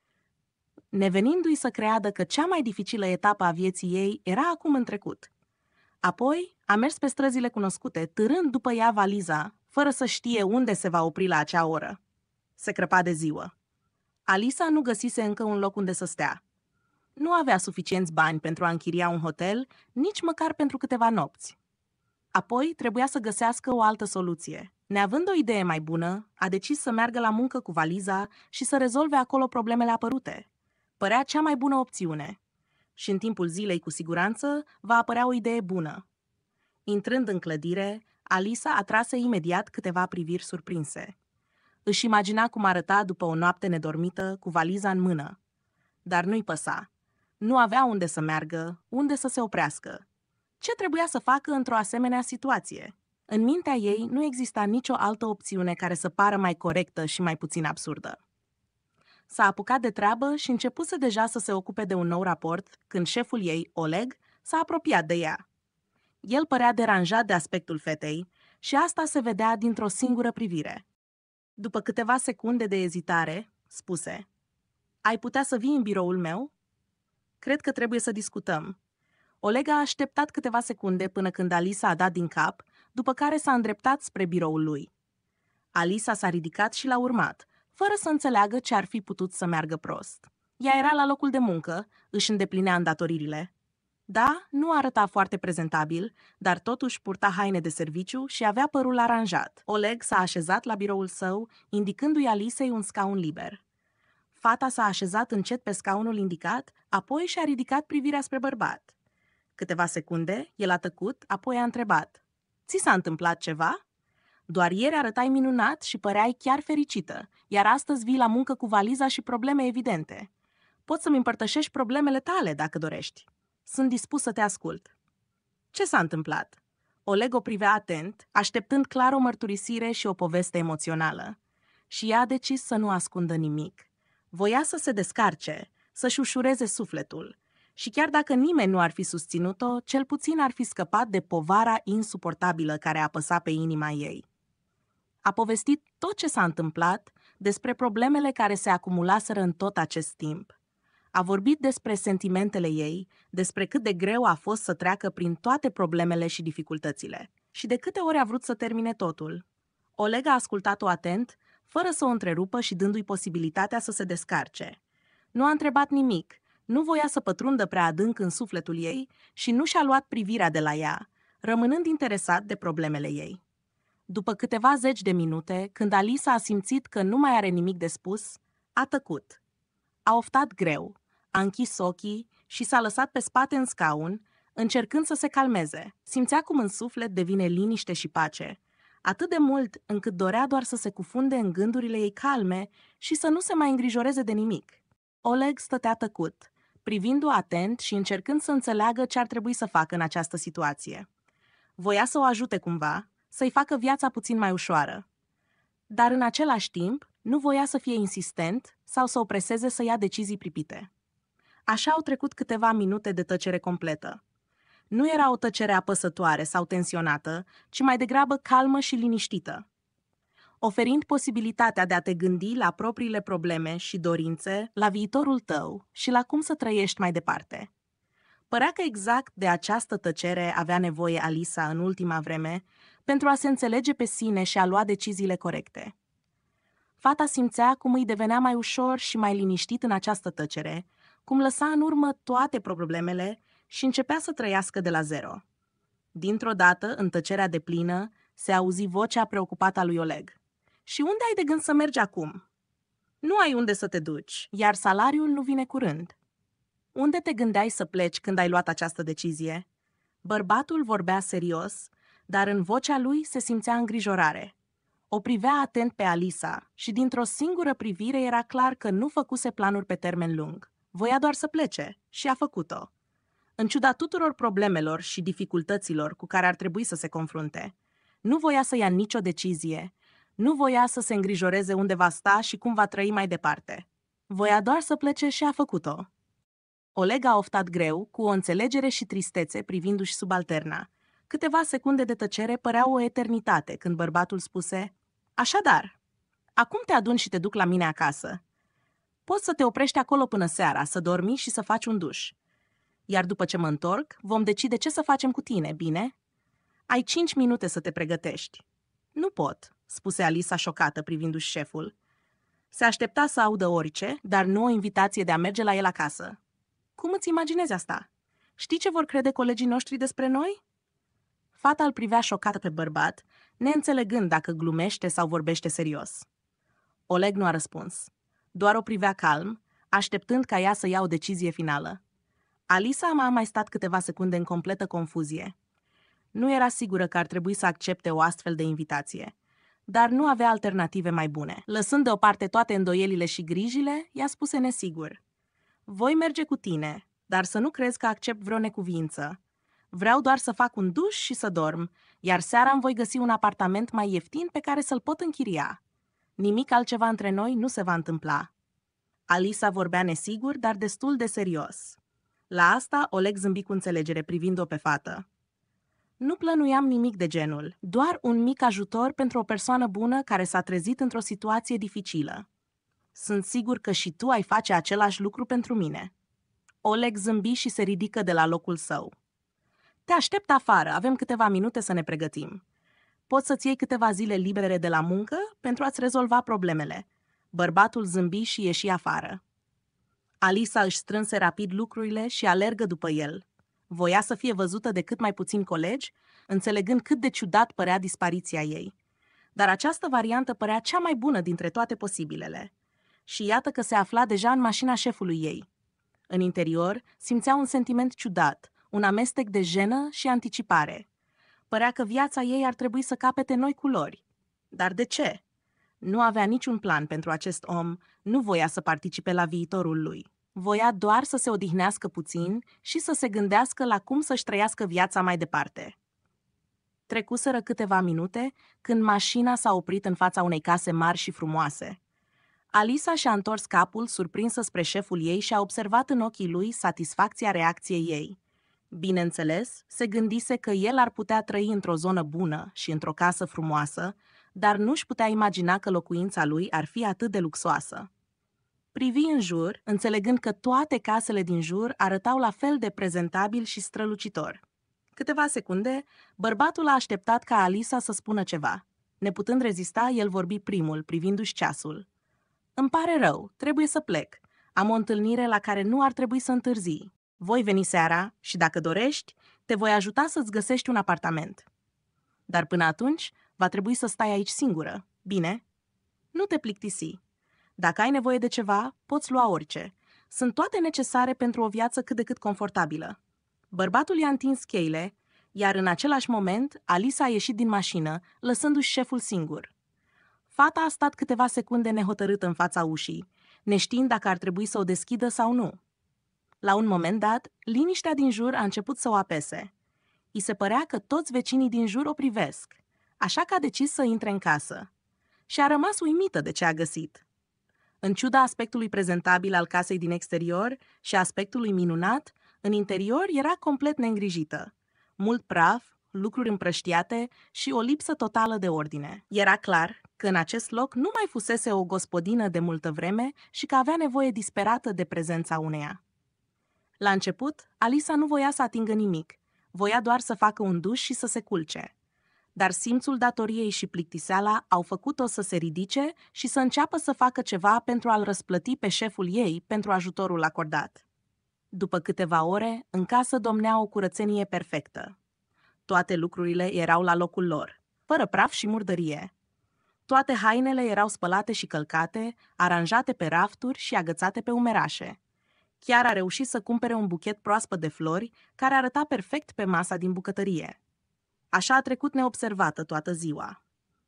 nevenindu-i să creadă că cea mai dificilă etapă a vieții ei era acum în trecut. Apoi a mers pe străzile cunoscute, târând după ea valiza, fără să știe unde se va opri la acea oră. Se crăpa de ziua. Alisa nu găsise încă un loc unde să stea. Nu avea suficienți bani pentru a închiria un hotel, nici măcar pentru câteva nopți. Apoi, trebuia să găsească o altă soluție. Neavând o idee mai bună, a decis să meargă la muncă cu valiza și să rezolve acolo problemele apărute. Părea cea mai bună opțiune. Și în timpul zilei, cu siguranță, va apărea o idee bună. Intrând în clădire, Alisa atrase imediat câteva priviri surprinse. Își imagina cum arăta după o noapte nedormită, cu valiza în mână. Dar nu-i păsa. Nu avea unde să meargă, unde să se oprească. Ce trebuia să facă într-o asemenea situație? În mintea ei nu exista nicio altă opțiune care să pară mai corectă și mai puțin absurdă. S-a apucat de treabă și începuse deja să se ocupe de un nou raport când șeful ei, Oleg, s-a apropiat de ea. El părea deranjat de aspectul fetei și asta se vedea dintr-o singură privire. După câteva secunde de ezitare, spuse, Ai putea să vii în biroul meu? Cred că trebuie să discutăm. Oleg a așteptat câteva secunde până când Alisa a dat din cap, după care s-a îndreptat spre biroul lui. Alisa s-a ridicat și l-a urmat, fără să înțeleagă ce ar fi putut să meargă prost. Ea era la locul de muncă, își îndeplinea îndatoririle. Da, nu arăta foarte prezentabil, dar totuși purta haine de serviciu și avea părul aranjat. Oleg s-a așezat la biroul său, indicându-i Alisei un scaun liber. Fata s-a așezat încet pe scaunul indicat, apoi și-a ridicat privirea spre bărbat. Câteva secunde, el a tăcut, apoi a întrebat. Ți s-a întâmplat ceva? Doar ieri arătai minunat și păreai chiar fericită, iar astăzi vii la muncă cu valiza și probleme evidente. Poți să-mi împărtășești problemele tale, dacă dorești. Sunt dispus să te ascult. Ce s-a întâmplat? Oleg o privea atent, așteptând clar o mărturisire și o poveste emoțională. Și ea a decis să nu ascundă nimic. Voia să se descarce, să-și ușureze sufletul, și chiar dacă nimeni nu ar fi susținut-o, cel puțin ar fi scăpat de povara insuportabilă care apăsa pe inima ei. A povestit tot ce s-a întâmplat despre problemele care se acumulaseră în tot acest timp. A vorbit despre sentimentele ei, despre cât de greu a fost să treacă prin toate problemele și dificultățile și de câte ori a vrut să termine totul. Oleg a ascultat-o atent, fără să o întrerupă și dându-i posibilitatea să se descarce. Nu a întrebat nimic, nu voia să pătrundă prea adânc în sufletul ei și nu și-a luat privirea de la ea, rămânând interesat de problemele ei. După câteva zeci de minute, când Alisa a simțit că nu mai are nimic de spus, a tăcut. A oftat greu, a închis ochii și s-a lăsat pe spate în scaun, încercând să se calmeze. Simțea cum în suflet devine liniște și pace, atât de mult încât dorea doar să se cufunde în gândurile ei calme și să nu se mai îngrijoreze de nimic. Oleg stătea tăcut, privindu o atent și încercând să înțeleagă ce ar trebui să facă în această situație. Voia să o ajute cumva, să-i facă viața puțin mai ușoară. Dar în același timp, nu voia să fie insistent sau să o preseze să ia decizii pripite. Așa au trecut câteva minute de tăcere completă. Nu era o tăcere apăsătoare sau tensionată, ci mai degrabă calmă și liniștită oferind posibilitatea de a te gândi la propriile probleme și dorințe, la viitorul tău și la cum să trăiești mai departe. Părea că exact de această tăcere avea nevoie Alisa în ultima vreme pentru a se înțelege pe sine și a lua deciziile corecte. Fata simțea cum îi devenea mai ușor și mai liniștit în această tăcere, cum lăsa în urmă toate problemele și începea să trăiască de la zero. Dintr-o dată, în tăcerea de plină, se auzi vocea preocupată a lui Oleg. Și unde ai de gând să mergi acum? Nu ai unde să te duci, iar salariul nu vine curând. Unde te gândeai să pleci când ai luat această decizie? Bărbatul vorbea serios, dar în vocea lui se simțea îngrijorare. O privea atent pe Alisa și dintr-o singură privire era clar că nu făcuse planuri pe termen lung. Voia doar să plece și a făcut-o. În ciuda tuturor problemelor și dificultăților cu care ar trebui să se confrunte, nu voia să ia nicio decizie nu voia să se îngrijoreze unde va sta și cum va trăi mai departe. Voia doar să plece și a făcut-o. Oleg a oftat greu, cu o înțelegere și tristețe privindu-și subalterna. Câteva secunde de tăcere păreau o eternitate când bărbatul spuse Așadar, acum te adun și te duc la mine acasă. Poți să te oprești acolo până seara, să dormi și să faci un duș. Iar după ce mă întorc, vom decide ce să facem cu tine, bine? Ai cinci minute să te pregătești. Nu pot spuse Alisa șocată privindu-și șeful. Se aștepta să audă orice, dar nu o invitație de a merge la el acasă. Cum îți imaginezi asta? Știi ce vor crede colegii noștri despre noi? Fata îl privea șocată pe bărbat, neînțelegând dacă glumește sau vorbește serios. Oleg nu a răspuns. Doar o privea calm, așteptând ca ea să ia o decizie finală. Alisa a mai stat câteva secunde în completă confuzie. Nu era sigură că ar trebui să accepte o astfel de invitație dar nu avea alternative mai bune. Lăsând deoparte toate îndoielile și grijile, i-a spuse nesigur. Voi merge cu tine, dar să nu crezi că accept vreo necuvință. Vreau doar să fac un duș și să dorm, iar seara îmi voi găsi un apartament mai ieftin pe care să-l pot închiria. Nimic altceva între noi nu se va întâmpla. Alisa vorbea nesigur, dar destul de serios. La asta, Oleg zâmbi cu înțelegere privind-o pe fată. Nu plănuiam nimic de genul, doar un mic ajutor pentru o persoană bună care s-a trezit într-o situație dificilă. Sunt sigur că și tu ai face același lucru pentru mine. Oleg zâmbi și se ridică de la locul său. Te aștept afară, avem câteva minute să ne pregătim. Poți să-ți iei câteva zile libere de la muncă pentru a-ți rezolva problemele. Bărbatul zâmbi și ieși afară. Alisa își strânse rapid lucrurile și alergă după el, voia să fie văzută de cât mai puțini colegi, înțelegând cât de ciudat părea dispariția ei. Dar această variantă părea cea mai bună dintre toate posibilele. Și iată că se afla deja în mașina șefului ei. În interior, simțea un sentiment ciudat, un amestec de jenă și anticipare. Părea că viața ei ar trebui să capete noi culori. Dar de ce? Nu avea niciun plan pentru acest om, nu voia să participe la viitorul lui voia doar să se odihnească puțin și să se gândească la cum să-și trăiască viața mai departe. Trecuseră câteva minute când mașina s-a oprit în fața unei case mari și frumoase. Alisa și-a întors capul, surprinsă spre șeful ei și a observat în ochii lui satisfacția reacției ei. Bineînțeles, se gândise că el ar putea trăi într-o zonă bună și într-o casă frumoasă, dar nu-și putea imagina că locuința lui ar fi atât de luxoasă. Privi în jur, înțelegând că toate casele din jur arătau la fel de prezentabil și strălucitor. Câteva secunde, bărbatul a așteptat ca Alisa să spună ceva. Neputând rezista, el vorbi primul, privindu-și ceasul. Îmi pare rău, trebuie să plec. Am o întâlnire la care nu ar trebui să întârzii. Voi veni seara și, dacă dorești, te voi ajuta să-ți găsești un apartament. Dar până atunci, va trebui să stai aici singură. Bine? Nu te plictisi. Dacă ai nevoie de ceva, poți lua orice. Sunt toate necesare pentru o viață cât de cât confortabilă. Bărbatul i-a întins cheile, iar în același moment, Alisa a ieșit din mașină, lăsându-și șeful singur. Fata a stat câteva secunde nehotărâtă în fața ușii, neștiind dacă ar trebui să o deschidă sau nu. La un moment dat, liniștea din jur a început să o apese. I se părea că toți vecinii din jur o privesc, așa că a decis să intre în casă. Și a rămas uimită de ce a găsit. În ciuda aspectului prezentabil al casei din exterior și aspectului minunat, în interior era complet neîngrijită. Mult praf, lucruri împrăștiate și o lipsă totală de ordine. Era clar că în acest loc nu mai fusese o gospodină de multă vreme și că avea nevoie disperată de prezența uneia. La început, Alisa nu voia să atingă nimic, voia doar să facă un duș și să se culce dar simțul datoriei și plictiseala au făcut-o să se ridice și să înceapă să facă ceva pentru a-l răsplăti pe șeful ei pentru ajutorul acordat. După câteva ore, în casă domnea o curățenie perfectă. Toate lucrurile erau la locul lor, fără praf și murdărie. Toate hainele erau spălate și călcate, aranjate pe rafturi și agățate pe umerașe. Chiar a reușit să cumpere un buchet proaspăt de flori, care arăta perfect pe masa din bucătărie. Așa a trecut neobservată toată ziua.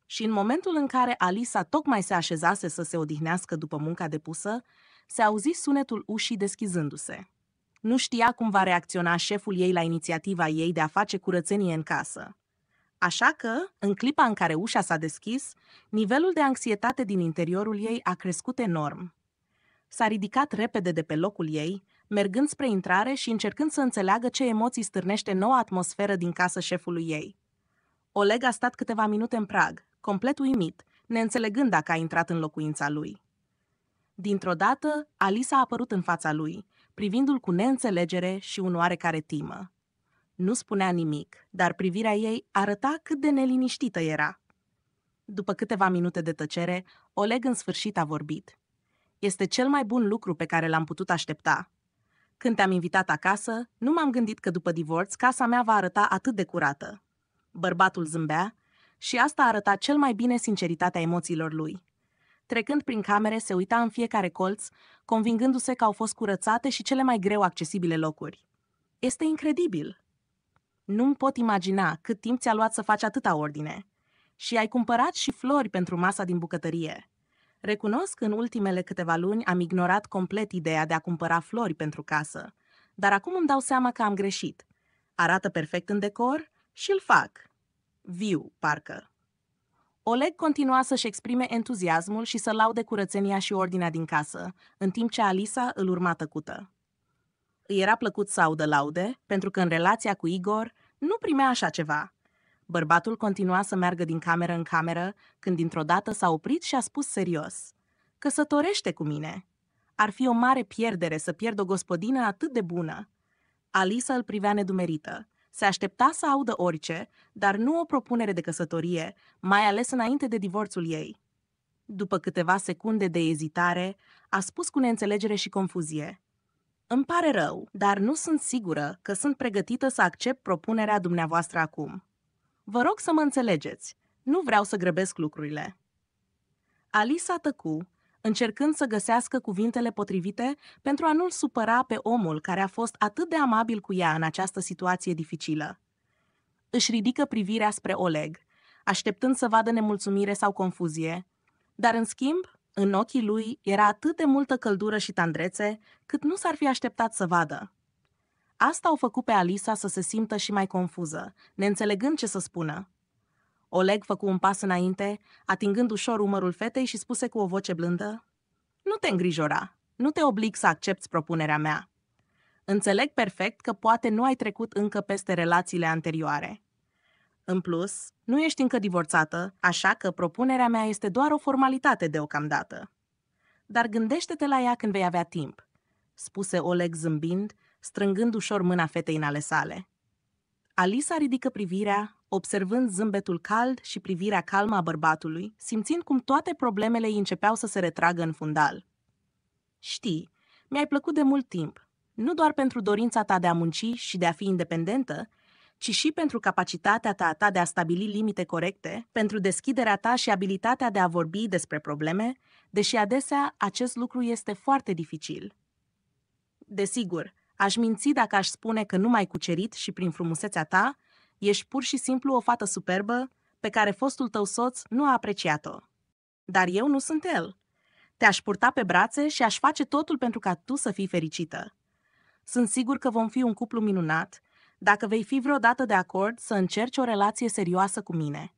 Și în momentul în care Alisa tocmai se așezase să se odihnească după munca depusă, se auzi sunetul ușii deschizându-se. Nu știa cum va reacționa șeful ei la inițiativa ei de a face curățenie în casă. Așa că, în clipa în care ușa s-a deschis, nivelul de anxietate din interiorul ei a crescut enorm. S-a ridicat repede de pe locul ei, mergând spre intrare și încercând să înțeleagă ce emoții stârnește noua atmosferă din casă șefului ei. Oleg a stat câteva minute în prag, complet uimit, neînțelegând dacă a intrat în locuința lui. Dintr-o dată, Alisa a apărut în fața lui, privindu-l cu neînțelegere și un oarecare timă. Nu spunea nimic, dar privirea ei arăta cât de neliniștită era. După câteva minute de tăcere, Oleg în sfârșit a vorbit. Este cel mai bun lucru pe care l-am putut aștepta, când te-am invitat acasă, nu m-am gândit că după divorț casa mea va arăta atât de curată. Bărbatul zâmbea și asta arăta cel mai bine sinceritatea emoțiilor lui. Trecând prin camere, se uita în fiecare colț, convingându-se că au fost curățate și cele mai greu accesibile locuri. Este incredibil! Nu-mi pot imagina cât timp ți-a luat să faci atâta ordine. Și ai cumpărat și flori pentru masa din bucătărie. Recunosc că în ultimele câteva luni am ignorat complet ideea de a cumpăra flori pentru casă, dar acum îmi dau seama că am greșit. Arată perfect în decor și îl fac. Viu, parcă. Oleg continua să-și exprime entuziasmul și să laude curățenia și ordinea din casă, în timp ce Alisa îl urma tăcută. Îi era plăcut să audă laude, pentru că în relația cu Igor nu primea așa ceva – Bărbatul continua să meargă din cameră în cameră, când dintr-o dată s-a oprit și a spus serios. Căsătorește cu mine! Ar fi o mare pierdere să pierd o gospodină atât de bună. Alisa îl privea nedumerită. Se aștepta să audă orice, dar nu o propunere de căsătorie, mai ales înainte de divorțul ei. După câteva secunde de ezitare, a spus cu neînțelegere și confuzie. Îmi pare rău, dar nu sunt sigură că sunt pregătită să accept propunerea dumneavoastră acum. Vă rog să mă înțelegeți. Nu vreau să grăbesc lucrurile. Alisa tăcu, încercând să găsească cuvintele potrivite pentru a nu-l supăra pe omul care a fost atât de amabil cu ea în această situație dificilă. Își ridică privirea spre Oleg, așteptând să vadă nemulțumire sau confuzie, dar în schimb, în ochii lui era atât de multă căldură și tandrețe, cât nu s-ar fi așteptat să vadă. Asta o făcut pe Alisa să se simtă și mai confuză, neînțelegând ce să spună. Oleg făcu un pas înainte, atingând ușor umărul fetei și spuse cu o voce blândă Nu te îngrijora, nu te oblig să accepti propunerea mea. Înțeleg perfect că poate nu ai trecut încă peste relațiile anterioare. În plus, nu ești încă divorțată, așa că propunerea mea este doar o formalitate deocamdată. Dar gândește-te la ea când vei avea timp, spuse Oleg zâmbind strângând ușor mâna fetei în ale sale. Alisa ridică privirea, observând zâmbetul cald și privirea calmă a bărbatului, simțind cum toate problemele îi începeau să se retragă în fundal. Știi, mi-ai plăcut de mult timp, nu doar pentru dorința ta de a munci și de a fi independentă, ci și pentru capacitatea ta, ta de a stabili limite corecte, pentru deschiderea ta și abilitatea de a vorbi despre probleme, deși adesea acest lucru este foarte dificil. Desigur, Aș minți dacă aș spune că nu m-ai cucerit și prin frumusețea ta, ești pur și simplu o fată superbă pe care fostul tău soț nu a apreciat-o. Dar eu nu sunt el. Te-aș purta pe brațe și aș face totul pentru ca tu să fii fericită. Sunt sigur că vom fi un cuplu minunat dacă vei fi vreodată de acord să încerci o relație serioasă cu mine.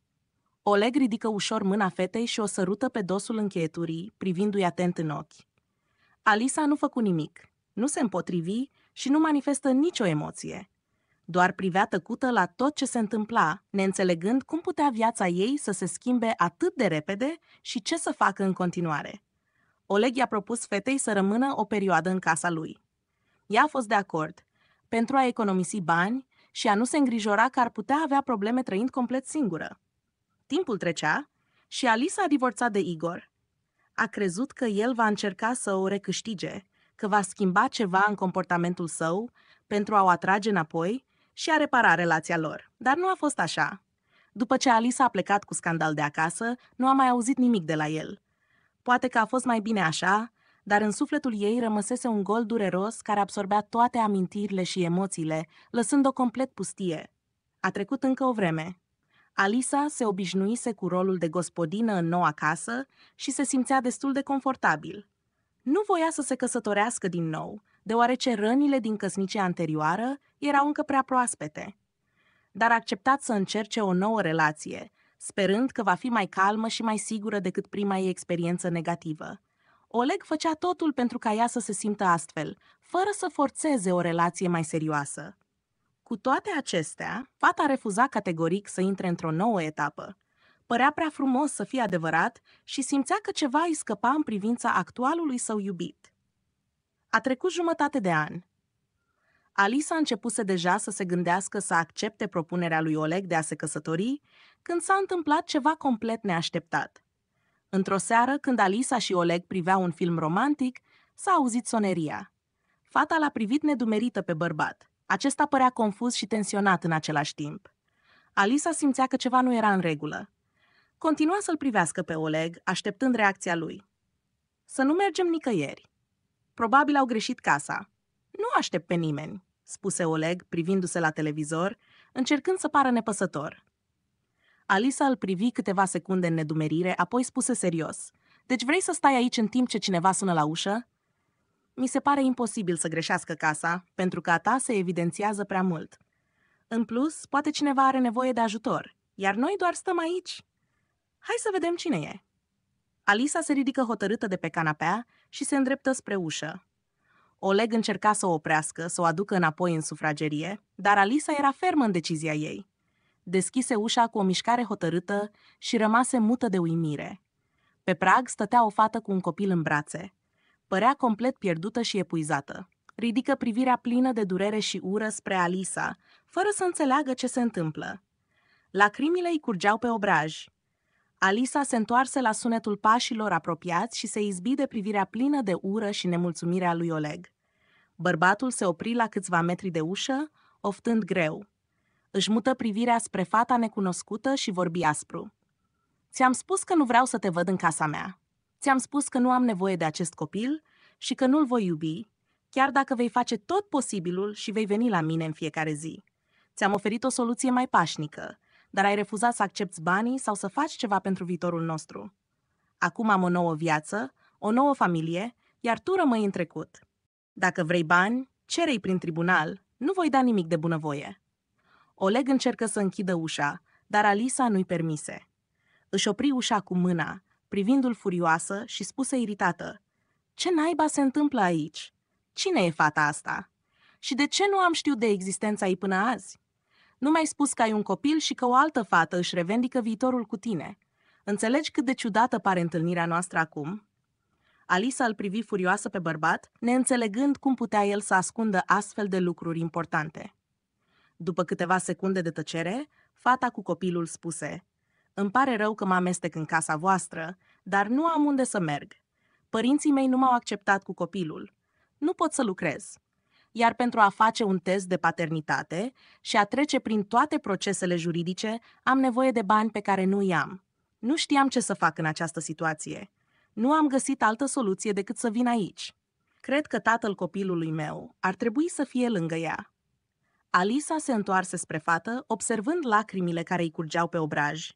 Oleg ridică ușor mâna fetei și o sărută pe dosul încheieturii, privindu-i atent în ochi. Alisa nu făcu nimic, nu se împotrivi și nu manifestă nicio emoție. Doar privea tăcută la tot ce se întâmpla, neînțelegând cum putea viața ei să se schimbe atât de repede și ce să facă în continuare. Oleg i-a propus fetei să rămână o perioadă în casa lui. Ea a fost de acord, pentru a economisi bani și a nu se îngrijora că ar putea avea probleme trăind complet singură. Timpul trecea și Alisa a divorțat de Igor. A crezut că el va încerca să o recâștige, că va schimba ceva în comportamentul său pentru a o atrage înapoi și a repara relația lor. Dar nu a fost așa. După ce Alisa a plecat cu scandal de acasă, nu a mai auzit nimic de la el. Poate că a fost mai bine așa, dar în sufletul ei rămăsese un gol dureros care absorbea toate amintirile și emoțiile, lăsând-o complet pustie. A trecut încă o vreme. Alisa se obișnuise cu rolul de gospodină în noua casă și se simțea destul de confortabil. Nu voia să se căsătorească din nou, deoarece rănile din căsnicia anterioară erau încă prea proaspete. Dar a acceptat să încerce o nouă relație, sperând că va fi mai calmă și mai sigură decât prima ei experiență negativă. Oleg făcea totul pentru ca ea să se simtă astfel, fără să forțeze o relație mai serioasă. Cu toate acestea, fata refuza categoric să intre într-o nouă etapă. Părea prea frumos să fie adevărat și simțea că ceva îi scăpa în privința actualului său iubit. A trecut jumătate de an. Alisa începuse deja să se gândească să accepte propunerea lui Oleg de a se căsători, când s-a întâmplat ceva complet neașteptat. Într-o seară, când Alisa și Oleg priveau un film romantic, s-a auzit soneria. Fata l-a privit nedumerită pe bărbat. Acesta părea confuz și tensionat în același timp. Alisa simțea că ceva nu era în regulă. Continua să-l privească pe Oleg, așteptând reacția lui. Să nu mergem nicăieri. Probabil au greșit casa. Nu aștept pe nimeni, spuse Oleg, privindu-se la televizor, încercând să pară nepăsător. Alisa îl privi câteva secunde în nedumerire, apoi spuse serios. Deci vrei să stai aici în timp ce cineva sună la ușă? Mi se pare imposibil să greșească casa, pentru că a ta se evidențiază prea mult. În plus, poate cineva are nevoie de ajutor, iar noi doar stăm aici, Hai să vedem cine e. Alisa se ridică hotărâtă de pe canapea și se îndreptă spre ușă. Oleg încerca să o oprească, să o aducă înapoi în sufragerie, dar Alisa era fermă în decizia ei. Deschise ușa cu o mișcare hotărâtă și rămase mută de uimire. Pe prag stătea o fată cu un copil în brațe. Părea complet pierdută și epuizată. Ridică privirea plină de durere și ură spre Alisa, fără să înțeleagă ce se întâmplă. Lacrimile îi curgeau pe obraj, Alisa se întoarse la sunetul pașilor apropiați și se izbi de privirea plină de ură și nemulțumirea lui Oleg. Bărbatul se opri la câțiva metri de ușă, oftând greu. Își mută privirea spre fata necunoscută și vorbi aspru. Ți-am spus că nu vreau să te văd în casa mea. Ți-am spus că nu am nevoie de acest copil și că nu-l voi iubi, chiar dacă vei face tot posibilul și vei veni la mine în fiecare zi. Ți-am oferit o soluție mai pașnică, dar ai refuzat să accepti banii sau să faci ceva pentru viitorul nostru. Acum am o nouă viață, o nouă familie, iar tu rămâi în trecut. Dacă vrei bani, cerei prin tribunal, nu voi da nimic de bunăvoie. Oleg încercă să închidă ușa, dar Alisa nu-i permise. Își opri ușa cu mâna, privindu-l furioasă și spuse iritată. Ce naiba se întâmplă aici? Cine e fata asta? Și de ce nu am știut de existența ei până azi? Nu mi-ai spus că ai un copil și că o altă fată își revendică viitorul cu tine. Înțelegi cât de ciudată pare întâlnirea noastră acum? Alisa îl privi furioasă pe bărbat, neînțelegând cum putea el să ascundă astfel de lucruri importante. După câteva secunde de tăcere, fata cu copilul spuse Îmi pare rău că mă amestec în casa voastră, dar nu am unde să merg. Părinții mei nu m-au acceptat cu copilul. Nu pot să lucrez iar pentru a face un test de paternitate și a trece prin toate procesele juridice, am nevoie de bani pe care nu i-am. Nu știam ce să fac în această situație. Nu am găsit altă soluție decât să vin aici. Cred că tatăl copilului meu ar trebui să fie lângă ea. Alisa se întoarse spre fată, observând lacrimile care îi curgeau pe obraj.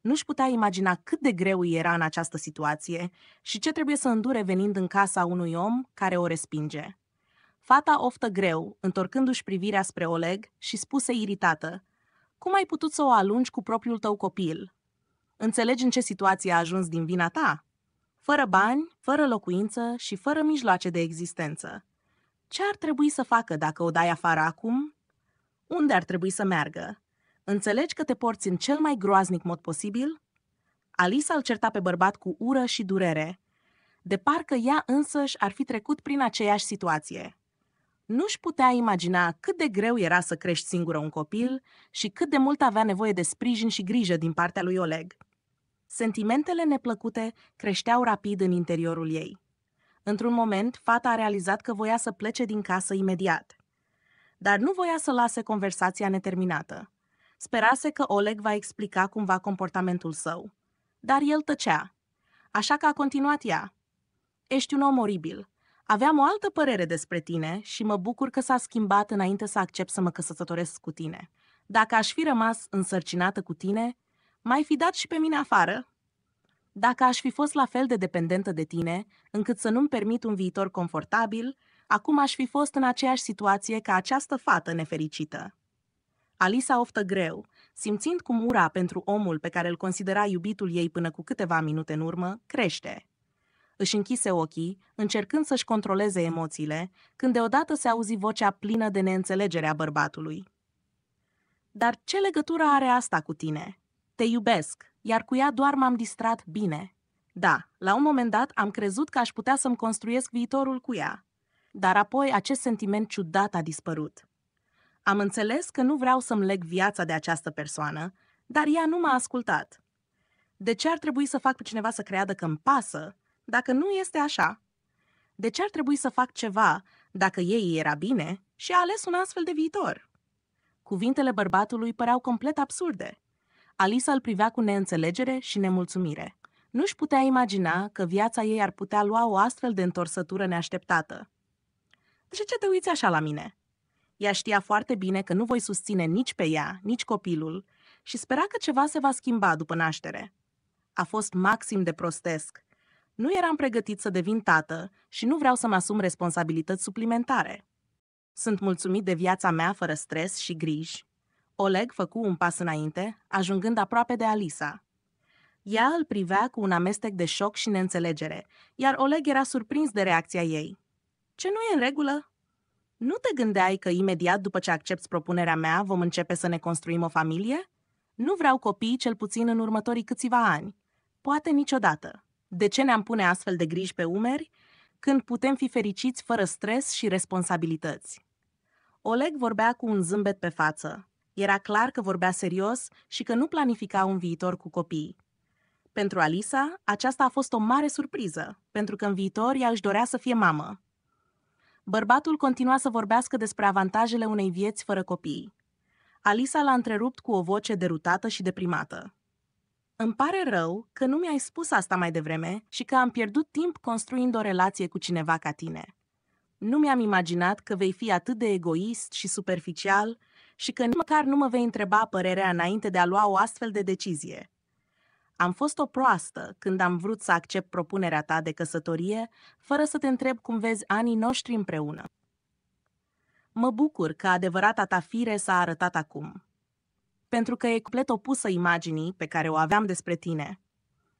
Nu-și putea imagina cât de greu îi era în această situație și ce trebuie să îndure venind în casa unui om care o respinge. Fata oftă greu, întorcându-și privirea spre Oleg și spuse iritată, Cum ai putut să o alungi cu propriul tău copil? Înțelegi în ce situație a ajuns din vina ta? Fără bani, fără locuință și fără mijloace de existență. Ce ar trebui să facă dacă o dai afară acum? Unde ar trebui să meargă? Înțelegi că te porți în cel mai groaznic mod posibil? Alisa îl certa pe bărbat cu ură și durere, de parcă ea însăși ar fi trecut prin aceeași situație. Nu-și putea imagina cât de greu era să crești singură un copil și cât de mult avea nevoie de sprijin și grijă din partea lui Oleg. Sentimentele neplăcute creșteau rapid în interiorul ei. Într-un moment, fata a realizat că voia să plece din casă imediat. Dar nu voia să lase conversația neterminată. Sperase că Oleg va explica cumva comportamentul său. Dar el tăcea. Așa că a continuat ea. Ești un om oribil. Aveam o altă părere despre tine și mă bucur că s-a schimbat înainte să accept să mă căsătoresc cu tine. Dacă aș fi rămas însărcinată cu tine, mai fi dat și pe mine afară. Dacă aș fi fost la fel de dependentă de tine, încât să nu-mi permit un viitor confortabil, acum aș fi fost în aceeași situație ca această fată nefericită. Alisa oftă greu, simțind cum ura pentru omul pe care îl considera iubitul ei până cu câteva minute în urmă crește își închise ochii, încercând să-și controleze emoțiile, când deodată se auzi vocea plină de neînțelegere a bărbatului. Dar ce legătură are asta cu tine? Te iubesc, iar cu ea doar m-am distrat bine. Da, la un moment dat am crezut că aș putea să-mi construiesc viitorul cu ea. Dar apoi acest sentiment ciudat a dispărut. Am înțeles că nu vreau să-mi leg viața de această persoană, dar ea nu m-a ascultat. De ce ar trebui să fac pe cineva să creadă că îmi pasă dacă nu este așa? De ce ar trebui să fac ceva dacă ei era bine și a ales un astfel de viitor? Cuvintele bărbatului păreau complet absurde. Alisa îl privea cu neînțelegere și nemulțumire. Nu-și putea imagina că viața ei ar putea lua o astfel de întorsătură neașteptată. De ce te uiți așa la mine?" Ea știa foarte bine că nu voi susține nici pe ea, nici copilul și spera că ceva se va schimba după naștere. A fost maxim de prostesc nu eram pregătit să devin tată și nu vreau să-mi asum responsabilități suplimentare. Sunt mulțumit de viața mea fără stres și griji. Oleg făcu un pas înainte, ajungând aproape de Alisa. Ea îl privea cu un amestec de șoc și neînțelegere, iar Oleg era surprins de reacția ei. Ce nu e în regulă?" Nu te gândeai că imediat după ce accepti propunerea mea vom începe să ne construim o familie? Nu vreau copii cel puțin în următorii câțiva ani. Poate niciodată. De ce ne-am pune astfel de griji pe umeri când putem fi fericiți fără stres și responsabilități? Oleg vorbea cu un zâmbet pe față. Era clar că vorbea serios și că nu planifica un viitor cu copii. Pentru Alisa, aceasta a fost o mare surpriză, pentru că în viitor ea își dorea să fie mamă. Bărbatul continua să vorbească despre avantajele unei vieți fără copii. Alisa l-a întrerupt cu o voce derutată și deprimată. Îmi pare rău că nu mi-ai spus asta mai devreme și că am pierdut timp construind o relație cu cineva ca tine. Nu mi-am imaginat că vei fi atât de egoist și superficial și că nici măcar nu mă vei întreba părerea înainte de a lua o astfel de decizie. Am fost o proastă când am vrut să accept propunerea ta de căsătorie, fără să te întreb cum vezi anii noștri împreună. Mă bucur că adevărata ta fire s-a arătat acum pentru că e complet opusă imaginii pe care o aveam despre tine.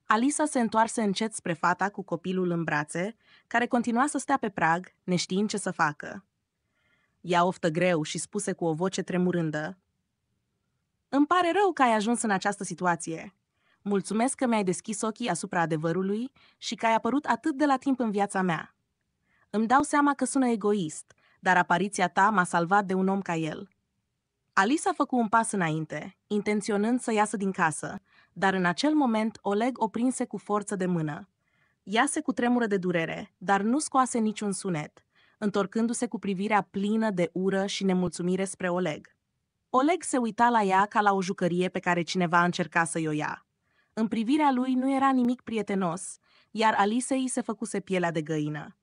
Alisa se întoarse încet spre fata cu copilul în brațe, care continua să stea pe prag, neștiind ce să facă. Ea oftă greu și spuse cu o voce tremurândă. Îmi pare rău că ai ajuns în această situație. Mulțumesc că mi-ai deschis ochii asupra adevărului și că ai apărut atât de la timp în viața mea. Îmi dau seama că sună egoist, dar apariția ta m-a salvat de un om ca el. Alice a făcut un pas înainte, intenționând să iasă din casă, dar în acel moment Oleg o prinse cu forță de mână. Iase se tremură de durere, dar nu scoase niciun sunet, întorcându-se cu privirea plină de ură și nemulțumire spre Oleg. Oleg se uita la ea ca la o jucărie pe care cineva încerca să-i o ia. În privirea lui nu era nimic prietenos, iar îi se făcuse pielea de găină.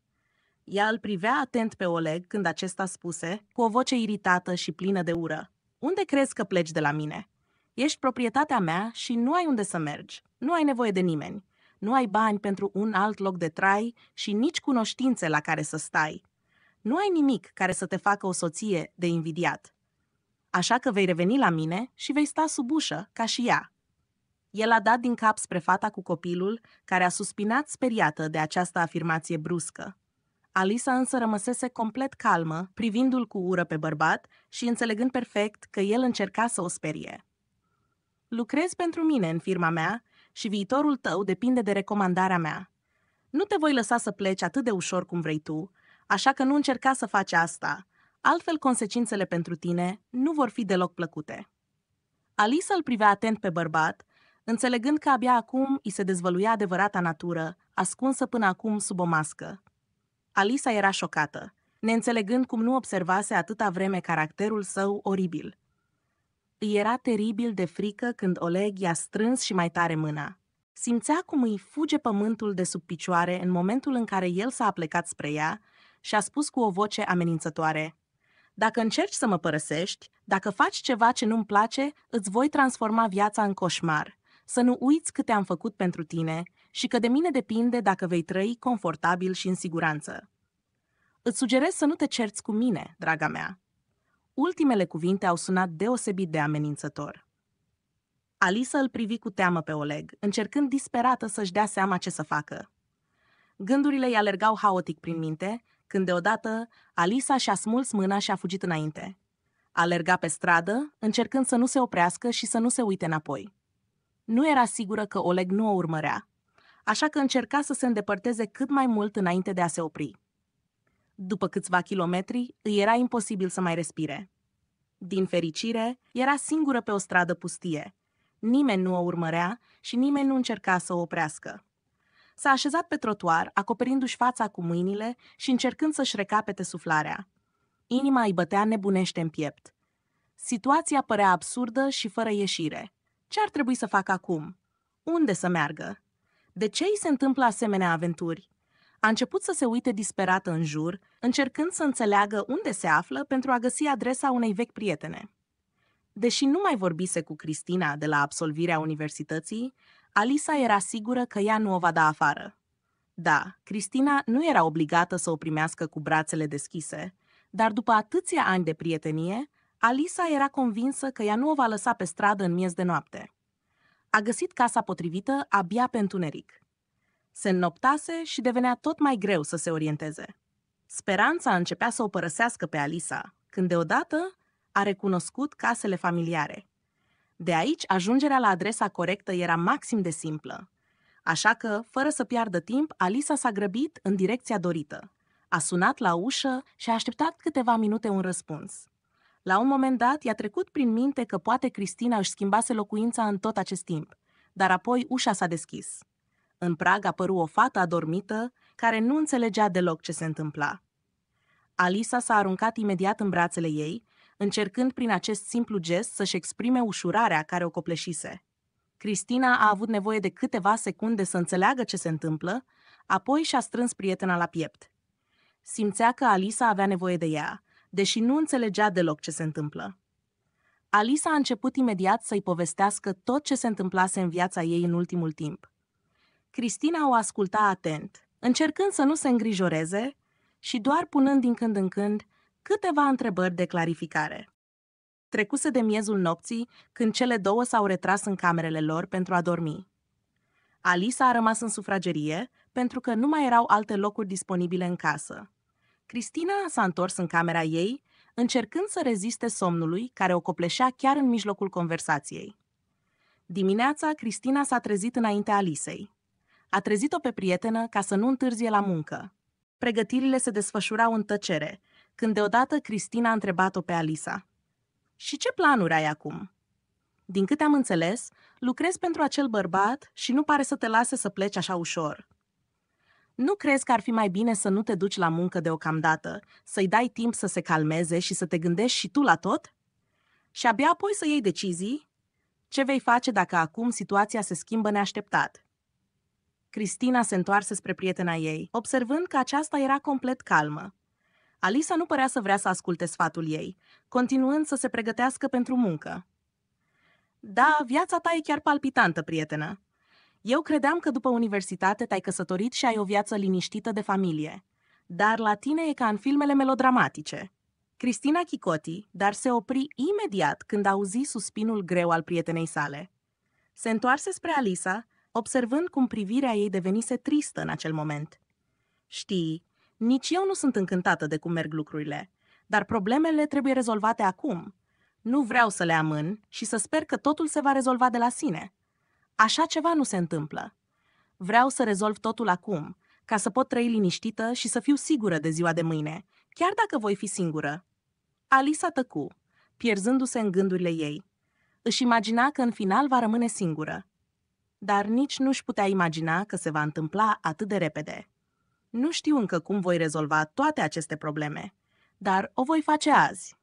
Ea îl privea atent pe Oleg când acesta spuse, cu o voce iritată și plină de ură. Unde crezi că pleci de la mine? Ești proprietatea mea și nu ai unde să mergi. Nu ai nevoie de nimeni. Nu ai bani pentru un alt loc de trai și nici cunoștințe la care să stai. Nu ai nimic care să te facă o soție de invidiat. Așa că vei reveni la mine și vei sta sub ușă, ca și ea. El a dat din cap spre fata cu copilul, care a suspinat speriată de această afirmație bruscă. Alisa însă rămăsese complet calmă, privindu-l cu ură pe bărbat și înțelegând perfect că el încerca să o sperie. Lucrez pentru mine în firma mea și viitorul tău depinde de recomandarea mea. Nu te voi lăsa să pleci atât de ușor cum vrei tu, așa că nu încerca să faci asta, altfel consecințele pentru tine nu vor fi deloc plăcute. Alisa îl privea atent pe bărbat, înțelegând că abia acum îi se dezvăluia adevărata natură, ascunsă până acum sub o mască – Alisa era șocată, neînțelegând cum nu observase atâta vreme caracterul său oribil. Îi era teribil de frică când Oleg i-a strâns și mai tare mâna. Simțea cum îi fuge pământul de sub picioare în momentul în care el s-a aplecat spre ea și a spus cu o voce amenințătoare Dacă încerci să mă părăsești, dacă faci ceva ce nu-mi place, îți voi transforma viața în coșmar. Să nu uiți câte am făcut pentru tine și că de mine depinde dacă vei trăi confortabil și în siguranță. Îți sugerez să nu te cerți cu mine, draga mea. Ultimele cuvinte au sunat deosebit de amenințător. Alisa îl privi cu teamă pe Oleg, încercând disperată să-și dea seama ce să facă. Gândurile îi alergau haotic prin minte, când deodată Alisa și-a smuls mâna și a fugit înainte. Alerga pe stradă, încercând să nu se oprească și să nu se uite înapoi. Nu era sigură că Oleg nu o urmărea, așa că încerca să se îndepărteze cât mai mult înainte de a se opri. După câțiva kilometri, îi era imposibil să mai respire. Din fericire, era singură pe o stradă pustie. Nimeni nu o urmărea și nimeni nu încerca să o oprească. S-a așezat pe trotuar, acoperindu-și fața cu mâinile și încercând să-și recapete suflarea. Inima îi bătea nebunește în piept. Situația părea absurdă și fără ieșire. Ce ar trebui să facă acum? Unde să meargă? De ce îi se întâmplă asemenea aventuri? A început să se uite disperată în jur, încercând să înțeleagă unde se află pentru a găsi adresa unei vechi prietene. Deși nu mai vorbise cu Cristina de la absolvirea universității, Alisa era sigură că ea nu o va da afară. Da, Cristina nu era obligată să o primească cu brațele deschise, dar după atâția ani de prietenie, Alisa era convinsă că ea nu o va lăsa pe stradă în miez de noapte a găsit casa potrivită abia pe întuneric. Se înnoptase și devenea tot mai greu să se orienteze. Speranța începea să o părăsească pe Alisa, când deodată a recunoscut casele familiare. De aici, ajungerea la adresa corectă era maxim de simplă. Așa că, fără să piardă timp, Alisa s-a grăbit în direcția dorită. A sunat la ușă și a așteptat câteva minute un răspuns. La un moment dat, i-a trecut prin minte că poate Cristina își schimbase locuința în tot acest timp, dar apoi ușa s-a deschis. În prag apăru o fată adormită care nu înțelegea deloc ce se întâmpla. Alisa s-a aruncat imediat în brațele ei, încercând prin acest simplu gest să-și exprime ușurarea care o copleșise. Cristina a avut nevoie de câteva secunde să înțeleagă ce se întâmplă, apoi și-a strâns prietena la piept. Simțea că Alisa avea nevoie de ea, deși nu înțelegea deloc ce se întâmplă. Alisa a început imediat să-i povestească tot ce se întâmplase în viața ei în ultimul timp. Cristina o asculta atent, încercând să nu se îngrijoreze și doar punând din când în când câteva întrebări de clarificare. Trecuse de miezul nopții când cele două s-au retras în camerele lor pentru a dormi. Alisa a rămas în sufragerie pentru că nu mai erau alte locuri disponibile în casă Cristina s-a întors în camera ei, încercând să reziste somnului care o copleșea chiar în mijlocul conversației. Dimineața, Cristina s-a trezit înaintea Alisei. A trezit-o pe prietenă ca să nu întârzie la muncă. Pregătirile se desfășurau în tăcere, când deodată Cristina a întrebat-o pe Alisa. Și ce planuri ai acum?" Din câte am înțeles, lucrezi pentru acel bărbat și nu pare să te lase să pleci așa ușor. Nu crezi că ar fi mai bine să nu te duci la muncă deocamdată, să-i dai timp să se calmeze și să te gândești și tu la tot? Și abia apoi să iei decizii? Ce vei face dacă acum situația se schimbă neașteptat? Cristina se întoarse spre prietena ei, observând că aceasta era complet calmă. Alisa nu părea să vrea să asculte sfatul ei, continuând să se pregătească pentru muncă. Da, viața ta e chiar palpitantă, prietenă. Eu credeam că după universitate te-ai căsătorit și ai o viață liniștită de familie. Dar la tine e ca în filmele melodramatice. Cristina Chicoti, dar se opri imediat când auzi suspinul greu al prietenei sale. Se întoarse spre Alisa, observând cum privirea ei devenise tristă în acel moment. Știi, nici eu nu sunt încântată de cum merg lucrurile, dar problemele trebuie rezolvate acum. Nu vreau să le amân și să sper că totul se va rezolva de la sine – Așa ceva nu se întâmplă. Vreau să rezolv totul acum, ca să pot trăi liniștită și să fiu sigură de ziua de mâine, chiar dacă voi fi singură. Alisa tăcu, pierzându-se în gândurile ei. Își imagina că în final va rămâne singură. Dar nici nu-și putea imagina că se va întâmpla atât de repede. Nu știu încă cum voi rezolva toate aceste probleme, dar o voi face azi.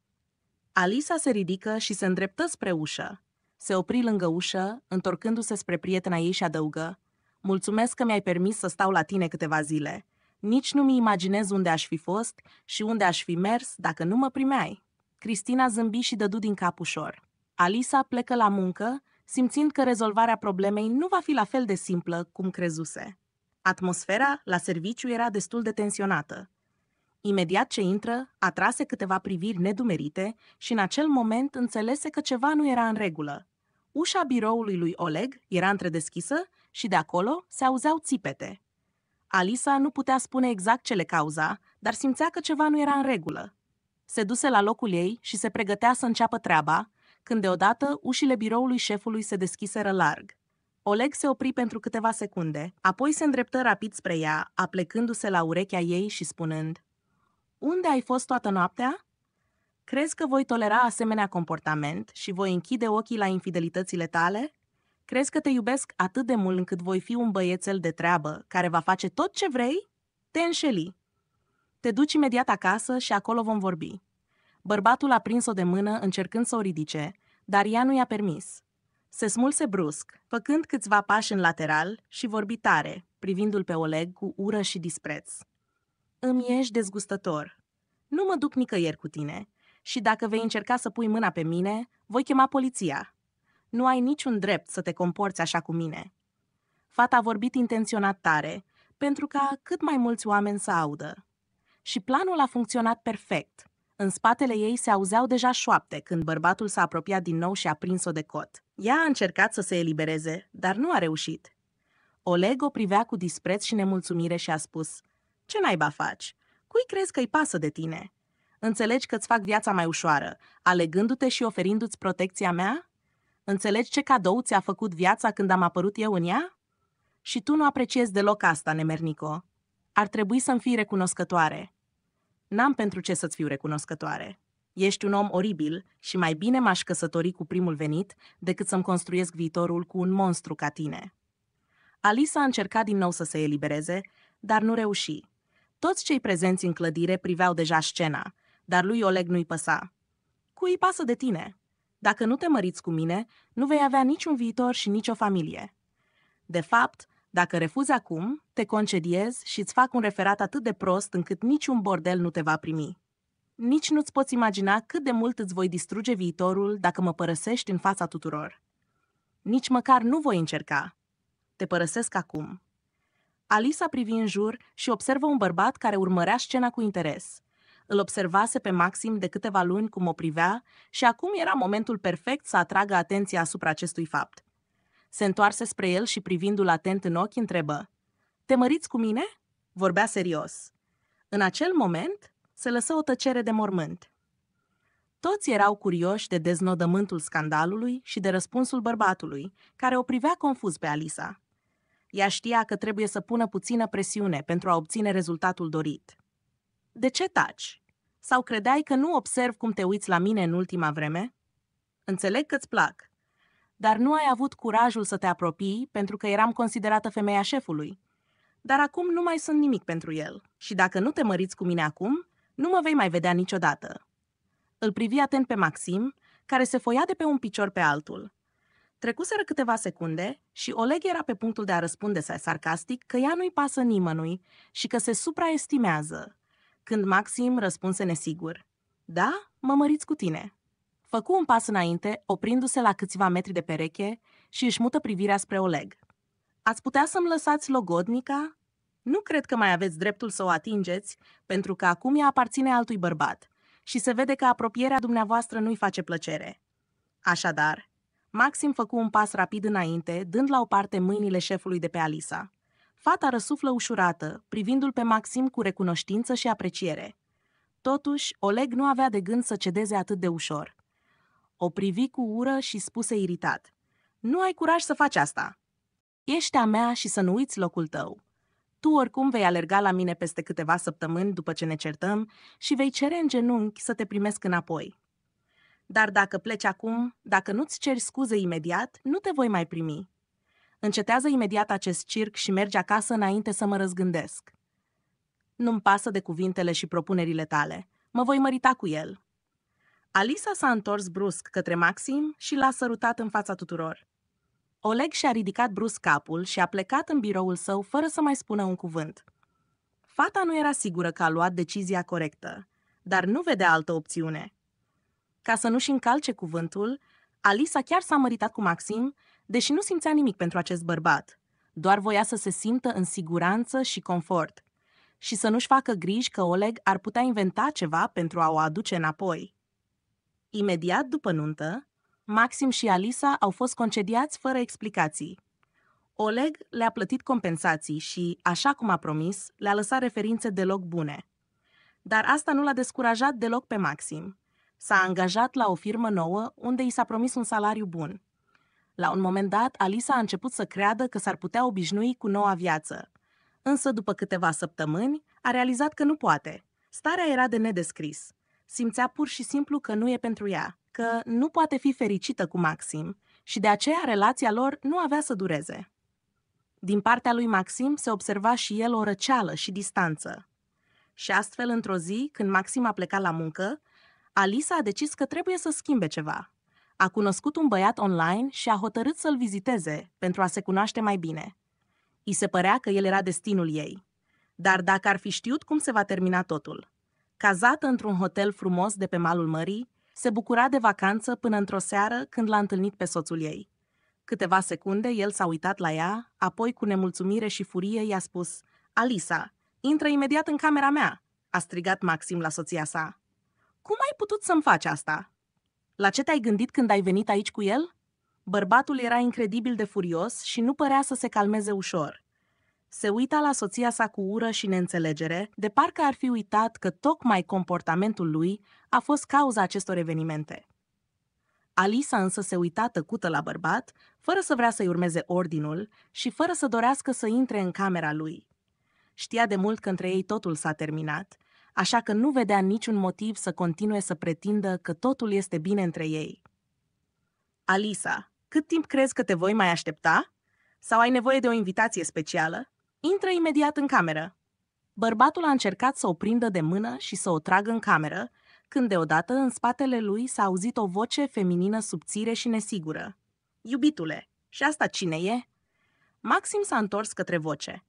Alisa se ridică și se îndreptă spre ușă. Se opri lângă ușă, întorcându-se spre prietena ei și adăugă Mulțumesc că mi-ai permis să stau la tine câteva zile. Nici nu mi imaginez unde aș fi fost și unde aș fi mers dacă nu mă primeai. Cristina zâmbi și dădu din cap ușor. Alisa plecă la muncă, simțind că rezolvarea problemei nu va fi la fel de simplă cum crezuse. Atmosfera la serviciu era destul de tensionată. Imediat ce intră, atrase câteva priviri nedumerite și în acel moment înțelese că ceva nu era în regulă. Ușa biroului lui Oleg era întredeschisă și de acolo se auzeau țipete. Alisa nu putea spune exact ce le cauza, dar simțea că ceva nu era în regulă. Se duse la locul ei și se pregătea să înceapă treaba, când deodată ușile biroului șefului se deschiseră larg. Oleg se opri pentru câteva secunde, apoi se îndreptă rapid spre ea, aplecându-se la urechea ei și spunând Unde ai fost toată noaptea?" Crezi că voi tolera asemenea comportament și voi închide ochii la infidelitățile tale? Crezi că te iubesc atât de mult încât voi fi un băiețel de treabă care va face tot ce vrei? Te înșeli. Te duci imediat acasă și acolo vom vorbi. Bărbatul a prins-o de mână încercând să o ridice, dar ea nu i-a permis. Se smulse brusc, făcând câțiva pași în lateral și vorbi tare, privindu-l pe Oleg cu ură și dispreț. Îmi ești dezgustător. Nu mă duc nicăieri cu tine și dacă vei încerca să pui mâna pe mine, voi chema poliția. Nu ai niciun drept să te comporți așa cu mine. Fata a vorbit intenționat tare, pentru ca cât mai mulți oameni să audă. Și planul a funcționat perfect. În spatele ei se auzeau deja șoapte când bărbatul s-a apropiat din nou și a prins-o de cot. Ea a încercat să se elibereze, dar nu a reușit. Oleg o privea cu dispreț și nemulțumire și a spus, Ce naiba faci? Cui crezi că-i pasă de tine? Înțelegi că-ți fac viața mai ușoară, alegându-te și oferindu-ți protecția mea? Înțelegi ce cadou ți-a făcut viața când am apărut eu în ea? Și tu nu apreciezi deloc asta, Nemernico. Ar trebui să-mi fii recunoscătoare. N-am pentru ce să-ți fiu recunoscătoare. Ești un om oribil și mai bine m-aș căsători cu primul venit decât să-mi construiesc viitorul cu un monstru ca tine. Alisa a încercat din nou să se elibereze, dar nu reuși. Toți cei prezenți în clădire priveau deja scena, dar lui Oleg nu-i păsa. Cui pasă de tine? Dacă nu te măriți cu mine, nu vei avea niciun viitor și nicio familie. De fapt, dacă refuzi acum, te concediez și îți fac un referat atât de prost încât niciun bordel nu te va primi. Nici nu-ți poți imagina cât de mult îți voi distruge viitorul dacă mă părăsești în fața tuturor. Nici măcar nu voi încerca. Te părăsesc acum. Alisa privi în jur și observă un bărbat care urmărea scena cu interes. Îl observase pe Maxim de câteva luni cum o privea și acum era momentul perfect să atragă atenția asupra acestui fapt. Se întoarse spre el și privindu-l atent în ochi întrebă Te măriți cu mine?" Vorbea serios. În acel moment se lăsă o tăcere de mormânt. Toți erau curioși de deznodământul scandalului și de răspunsul bărbatului, care o privea confuz pe Alisa. Ea știa că trebuie să pună puțină presiune pentru a obține rezultatul dorit. De ce taci?" Sau credeai că nu observ cum te uiți la mine în ultima vreme? Înțeleg că-ți plac, dar nu ai avut curajul să te apropii pentru că eram considerată femeia șefului. Dar acum nu mai sunt nimic pentru el și dacă nu te măriți cu mine acum, nu mă vei mai vedea niciodată. Îl privi atent pe Maxim, care se foia de pe un picior pe altul. Trecuseră câteva secunde și Oleg era pe punctul de a răspunde sarcastic că ea nu-i pasă nimănui și că se supraestimează, când Maxim răspunse nesigur. Da, mă măriți cu tine. Făcu un pas înainte, oprindu-se la câțiva metri de pereche și își mută privirea spre Oleg. Ați putea să-mi lăsați logodnica? Nu cred că mai aveți dreptul să o atingeți, pentru că acum ea aparține altui bărbat și se vede că apropierea dumneavoastră nu-i face plăcere. Așadar, Maxim făcu un pas rapid înainte, dând la o parte mâinile șefului de pe Alisa. Fata răsuflă ușurată, privindu-l pe Maxim cu recunoștință și apreciere. Totuși, Oleg nu avea de gând să cedeze atât de ușor. O privi cu ură și spuse iritat. Nu ai curaj să faci asta. Ești a mea și să nu uiți locul tău. Tu oricum vei alerga la mine peste câteva săptămâni după ce ne certăm și vei cere în genunchi să te primesc înapoi. Dar dacă pleci acum, dacă nu-ți ceri scuze imediat, nu te voi mai primi. Încetează imediat acest circ și merge acasă înainte să mă răzgândesc. Nu-mi pasă de cuvintele și propunerile tale. Mă voi mărita cu el. Alisa s-a întors brusc către Maxim și l-a sărutat în fața tuturor. Oleg și-a ridicat brusc capul și a plecat în biroul său fără să mai spună un cuvânt. Fata nu era sigură că a luat decizia corectă, dar nu vedea altă opțiune. Ca să nu-și încalce cuvântul, Alisa chiar s-a măritat cu Maxim deși nu simțea nimic pentru acest bărbat. Doar voia să se simtă în siguranță și confort și să nu-și facă griji că Oleg ar putea inventa ceva pentru a o aduce înapoi. Imediat după nuntă, Maxim și Alisa au fost concediați fără explicații. Oleg le-a plătit compensații și, așa cum a promis, le-a lăsat referințe deloc bune. Dar asta nu l-a descurajat deloc pe Maxim. S-a angajat la o firmă nouă unde i s-a promis un salariu bun. La un moment dat, Alisa a început să creadă că s-ar putea obișnui cu noua viață. Însă, după câteva săptămâni, a realizat că nu poate. Starea era de nedescris. Simțea pur și simplu că nu e pentru ea, că nu poate fi fericită cu Maxim și de aceea relația lor nu avea să dureze. Din partea lui Maxim se observa și el o răceală și distanță. Și astfel, într-o zi, când Maxim a plecat la muncă, Alisa a decis că trebuie să schimbe ceva a cunoscut un băiat online și a hotărât să-l viziteze pentru a se cunoaște mai bine. I se părea că el era destinul ei. Dar dacă ar fi știut cum se va termina totul. Cazată într-un hotel frumos de pe malul mării, se bucura de vacanță până într-o seară când l-a întâlnit pe soțul ei. Câteva secunde el s-a uitat la ea, apoi cu nemulțumire și furie i-a spus Alisa, intră imediat în camera mea!" a strigat Maxim la soția sa. Cum ai putut să-mi faci asta?" La ce te-ai gândit când ai venit aici cu el? Bărbatul era incredibil de furios și nu părea să se calmeze ușor. Se uita la soția sa cu ură și neînțelegere, de parcă ar fi uitat că tocmai comportamentul lui a fost cauza acestor evenimente. Alisa însă se uita tăcută la bărbat, fără să vrea să-i urmeze ordinul și fără să dorească să intre în camera lui. Știa de mult că între ei totul s-a terminat așa că nu vedea niciun motiv să continue să pretindă că totul este bine între ei. Alisa, cât timp crezi că te voi mai aștepta? Sau ai nevoie de o invitație specială? Intră imediat în cameră. Bărbatul a încercat să o prindă de mână și să o tragă în cameră, când deodată în spatele lui s-a auzit o voce feminină subțire și nesigură. Iubitule, și asta cine e? Maxim s-a întors către voce.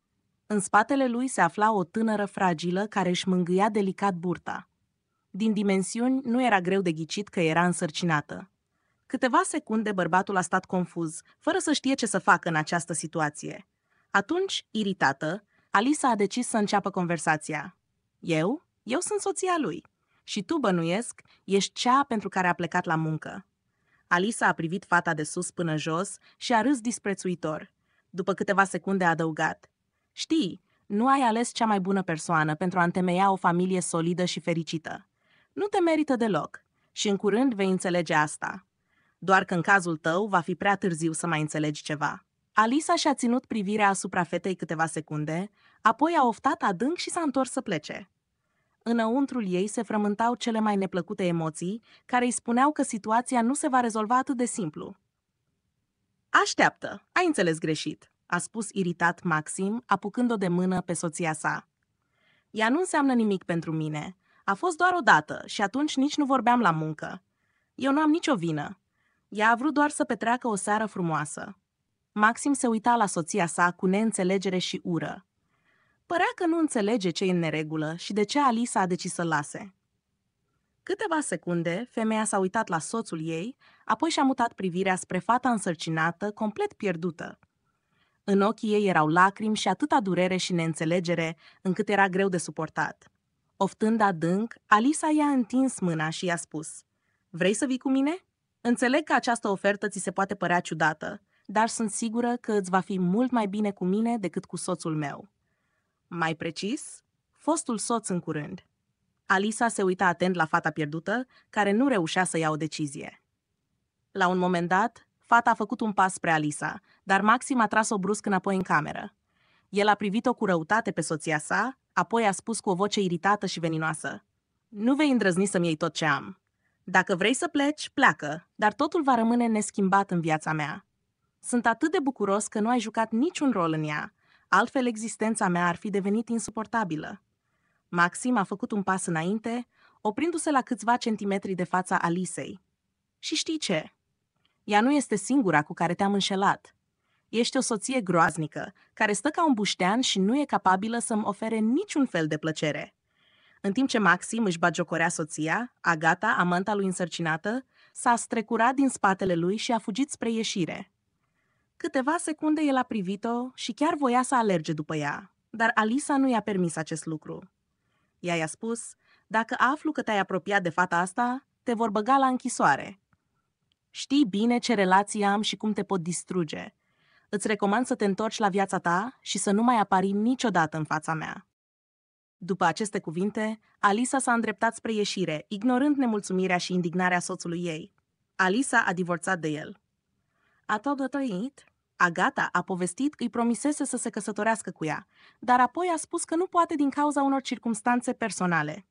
În spatele lui se afla o tânără fragilă care își mângâia delicat burta. Din dimensiuni, nu era greu de ghicit că era însărcinată. Câteva secunde bărbatul a stat confuz, fără să știe ce să facă în această situație. Atunci, iritată, Alisa a decis să înceapă conversația. Eu? Eu sunt soția lui. Și tu, bănuiesc, ești cea pentru care a plecat la muncă. Alisa a privit fata de sus până jos și a râs disprețuitor. După câteva secunde a adăugat. Știi, nu ai ales cea mai bună persoană pentru a întemeia o familie solidă și fericită. Nu te merită deloc și în curând vei înțelege asta. Doar că în cazul tău va fi prea târziu să mai înțelegi ceva. Alisa și-a ținut privirea asupra fetei câteva secunde, apoi a oftat adânc și s-a întors să plece. Înăuntrul ei se frământau cele mai neplăcute emoții, care îi spuneau că situația nu se va rezolva atât de simplu. Așteaptă, ai înțeles greșit a spus iritat Maxim, apucând-o de mână pe soția sa. Ea nu înseamnă nimic pentru mine. A fost doar o dată și atunci nici nu vorbeam la muncă. Eu nu am nicio vină. Ea a vrut doar să petreacă o seară frumoasă. Maxim se uita la soția sa cu neînțelegere și ură. Părea că nu înțelege ce e în neregulă și de ce Alisa a decis să lase. Câteva secunde, femeia s-a uitat la soțul ei, apoi și-a mutat privirea spre fata însărcinată, complet pierdută, în ochii ei erau lacrimi și atâta durere și neînțelegere, încât era greu de suportat. Oftând adânc, Alisa i-a întins mâna și i-a spus Vrei să vii cu mine? Înțeleg că această ofertă ți se poate părea ciudată, dar sunt sigură că îți va fi mult mai bine cu mine decât cu soțul meu. Mai precis, fostul soț în curând. Alisa se uita atent la fata pierdută, care nu reușea să ia o decizie. La un moment dat, Fata a făcut un pas spre Alisa, dar Maxim a tras-o brusc înapoi în cameră. El a privit-o cu răutate pe soția sa, apoi a spus cu o voce iritată și veninoasă. Nu vei îndrăzni să-mi iei tot ce am. Dacă vrei să pleci, pleacă, dar totul va rămâne neschimbat în viața mea. Sunt atât de bucuros că nu ai jucat niciun rol în ea, altfel existența mea ar fi devenit insuportabilă. Maxim a făcut un pas înainte, oprindu-se la câțiva centimetri de fața Alisei. Și știi ce? Ea nu este singura cu care te-am înșelat. Ești o soție groaznică, care stă ca un buștean și nu e capabilă să-mi ofere niciun fel de plăcere. În timp ce Maxim își bagiocorea soția, Agata, amanta lui însărcinată, s-a strecurat din spatele lui și a fugit spre ieșire. Câteva secunde el a privit-o și chiar voia să alerge după ea, dar Alisa nu i-a permis acest lucru. Ea i-a spus, dacă aflu că te-ai apropiat de fata asta, te vor băga la închisoare. Știi bine ce relații am și cum te pot distruge. Îți recomand să te întorci la viața ta și să nu mai apari niciodată în fața mea. După aceste cuvinte, Alisa s-a îndreptat spre ieșire, ignorând nemulțumirea și indignarea soțului ei. Alisa a divorțat de el. A tot dătăit, Agata a povestit că îi promisese să se căsătorească cu ea, dar apoi a spus că nu poate din cauza unor circumstanțe personale.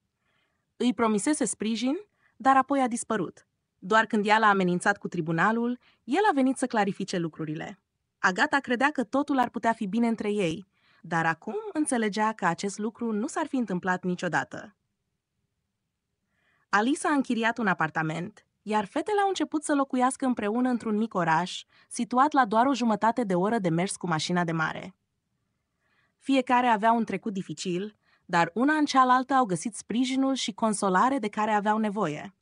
Îi promisese sprijin, dar apoi a dispărut, doar când ea l-a amenințat cu tribunalul, el a venit să clarifice lucrurile. Agata credea că totul ar putea fi bine între ei, dar acum înțelegea că acest lucru nu s-ar fi întâmplat niciodată. Alisa a închiriat un apartament, iar fetele au început să locuiască împreună într-un mic oraș, situat la doar o jumătate de oră de mers cu mașina de mare. Fiecare avea un trecut dificil, dar una în cealaltă au găsit sprijinul și consolare de care aveau nevoie.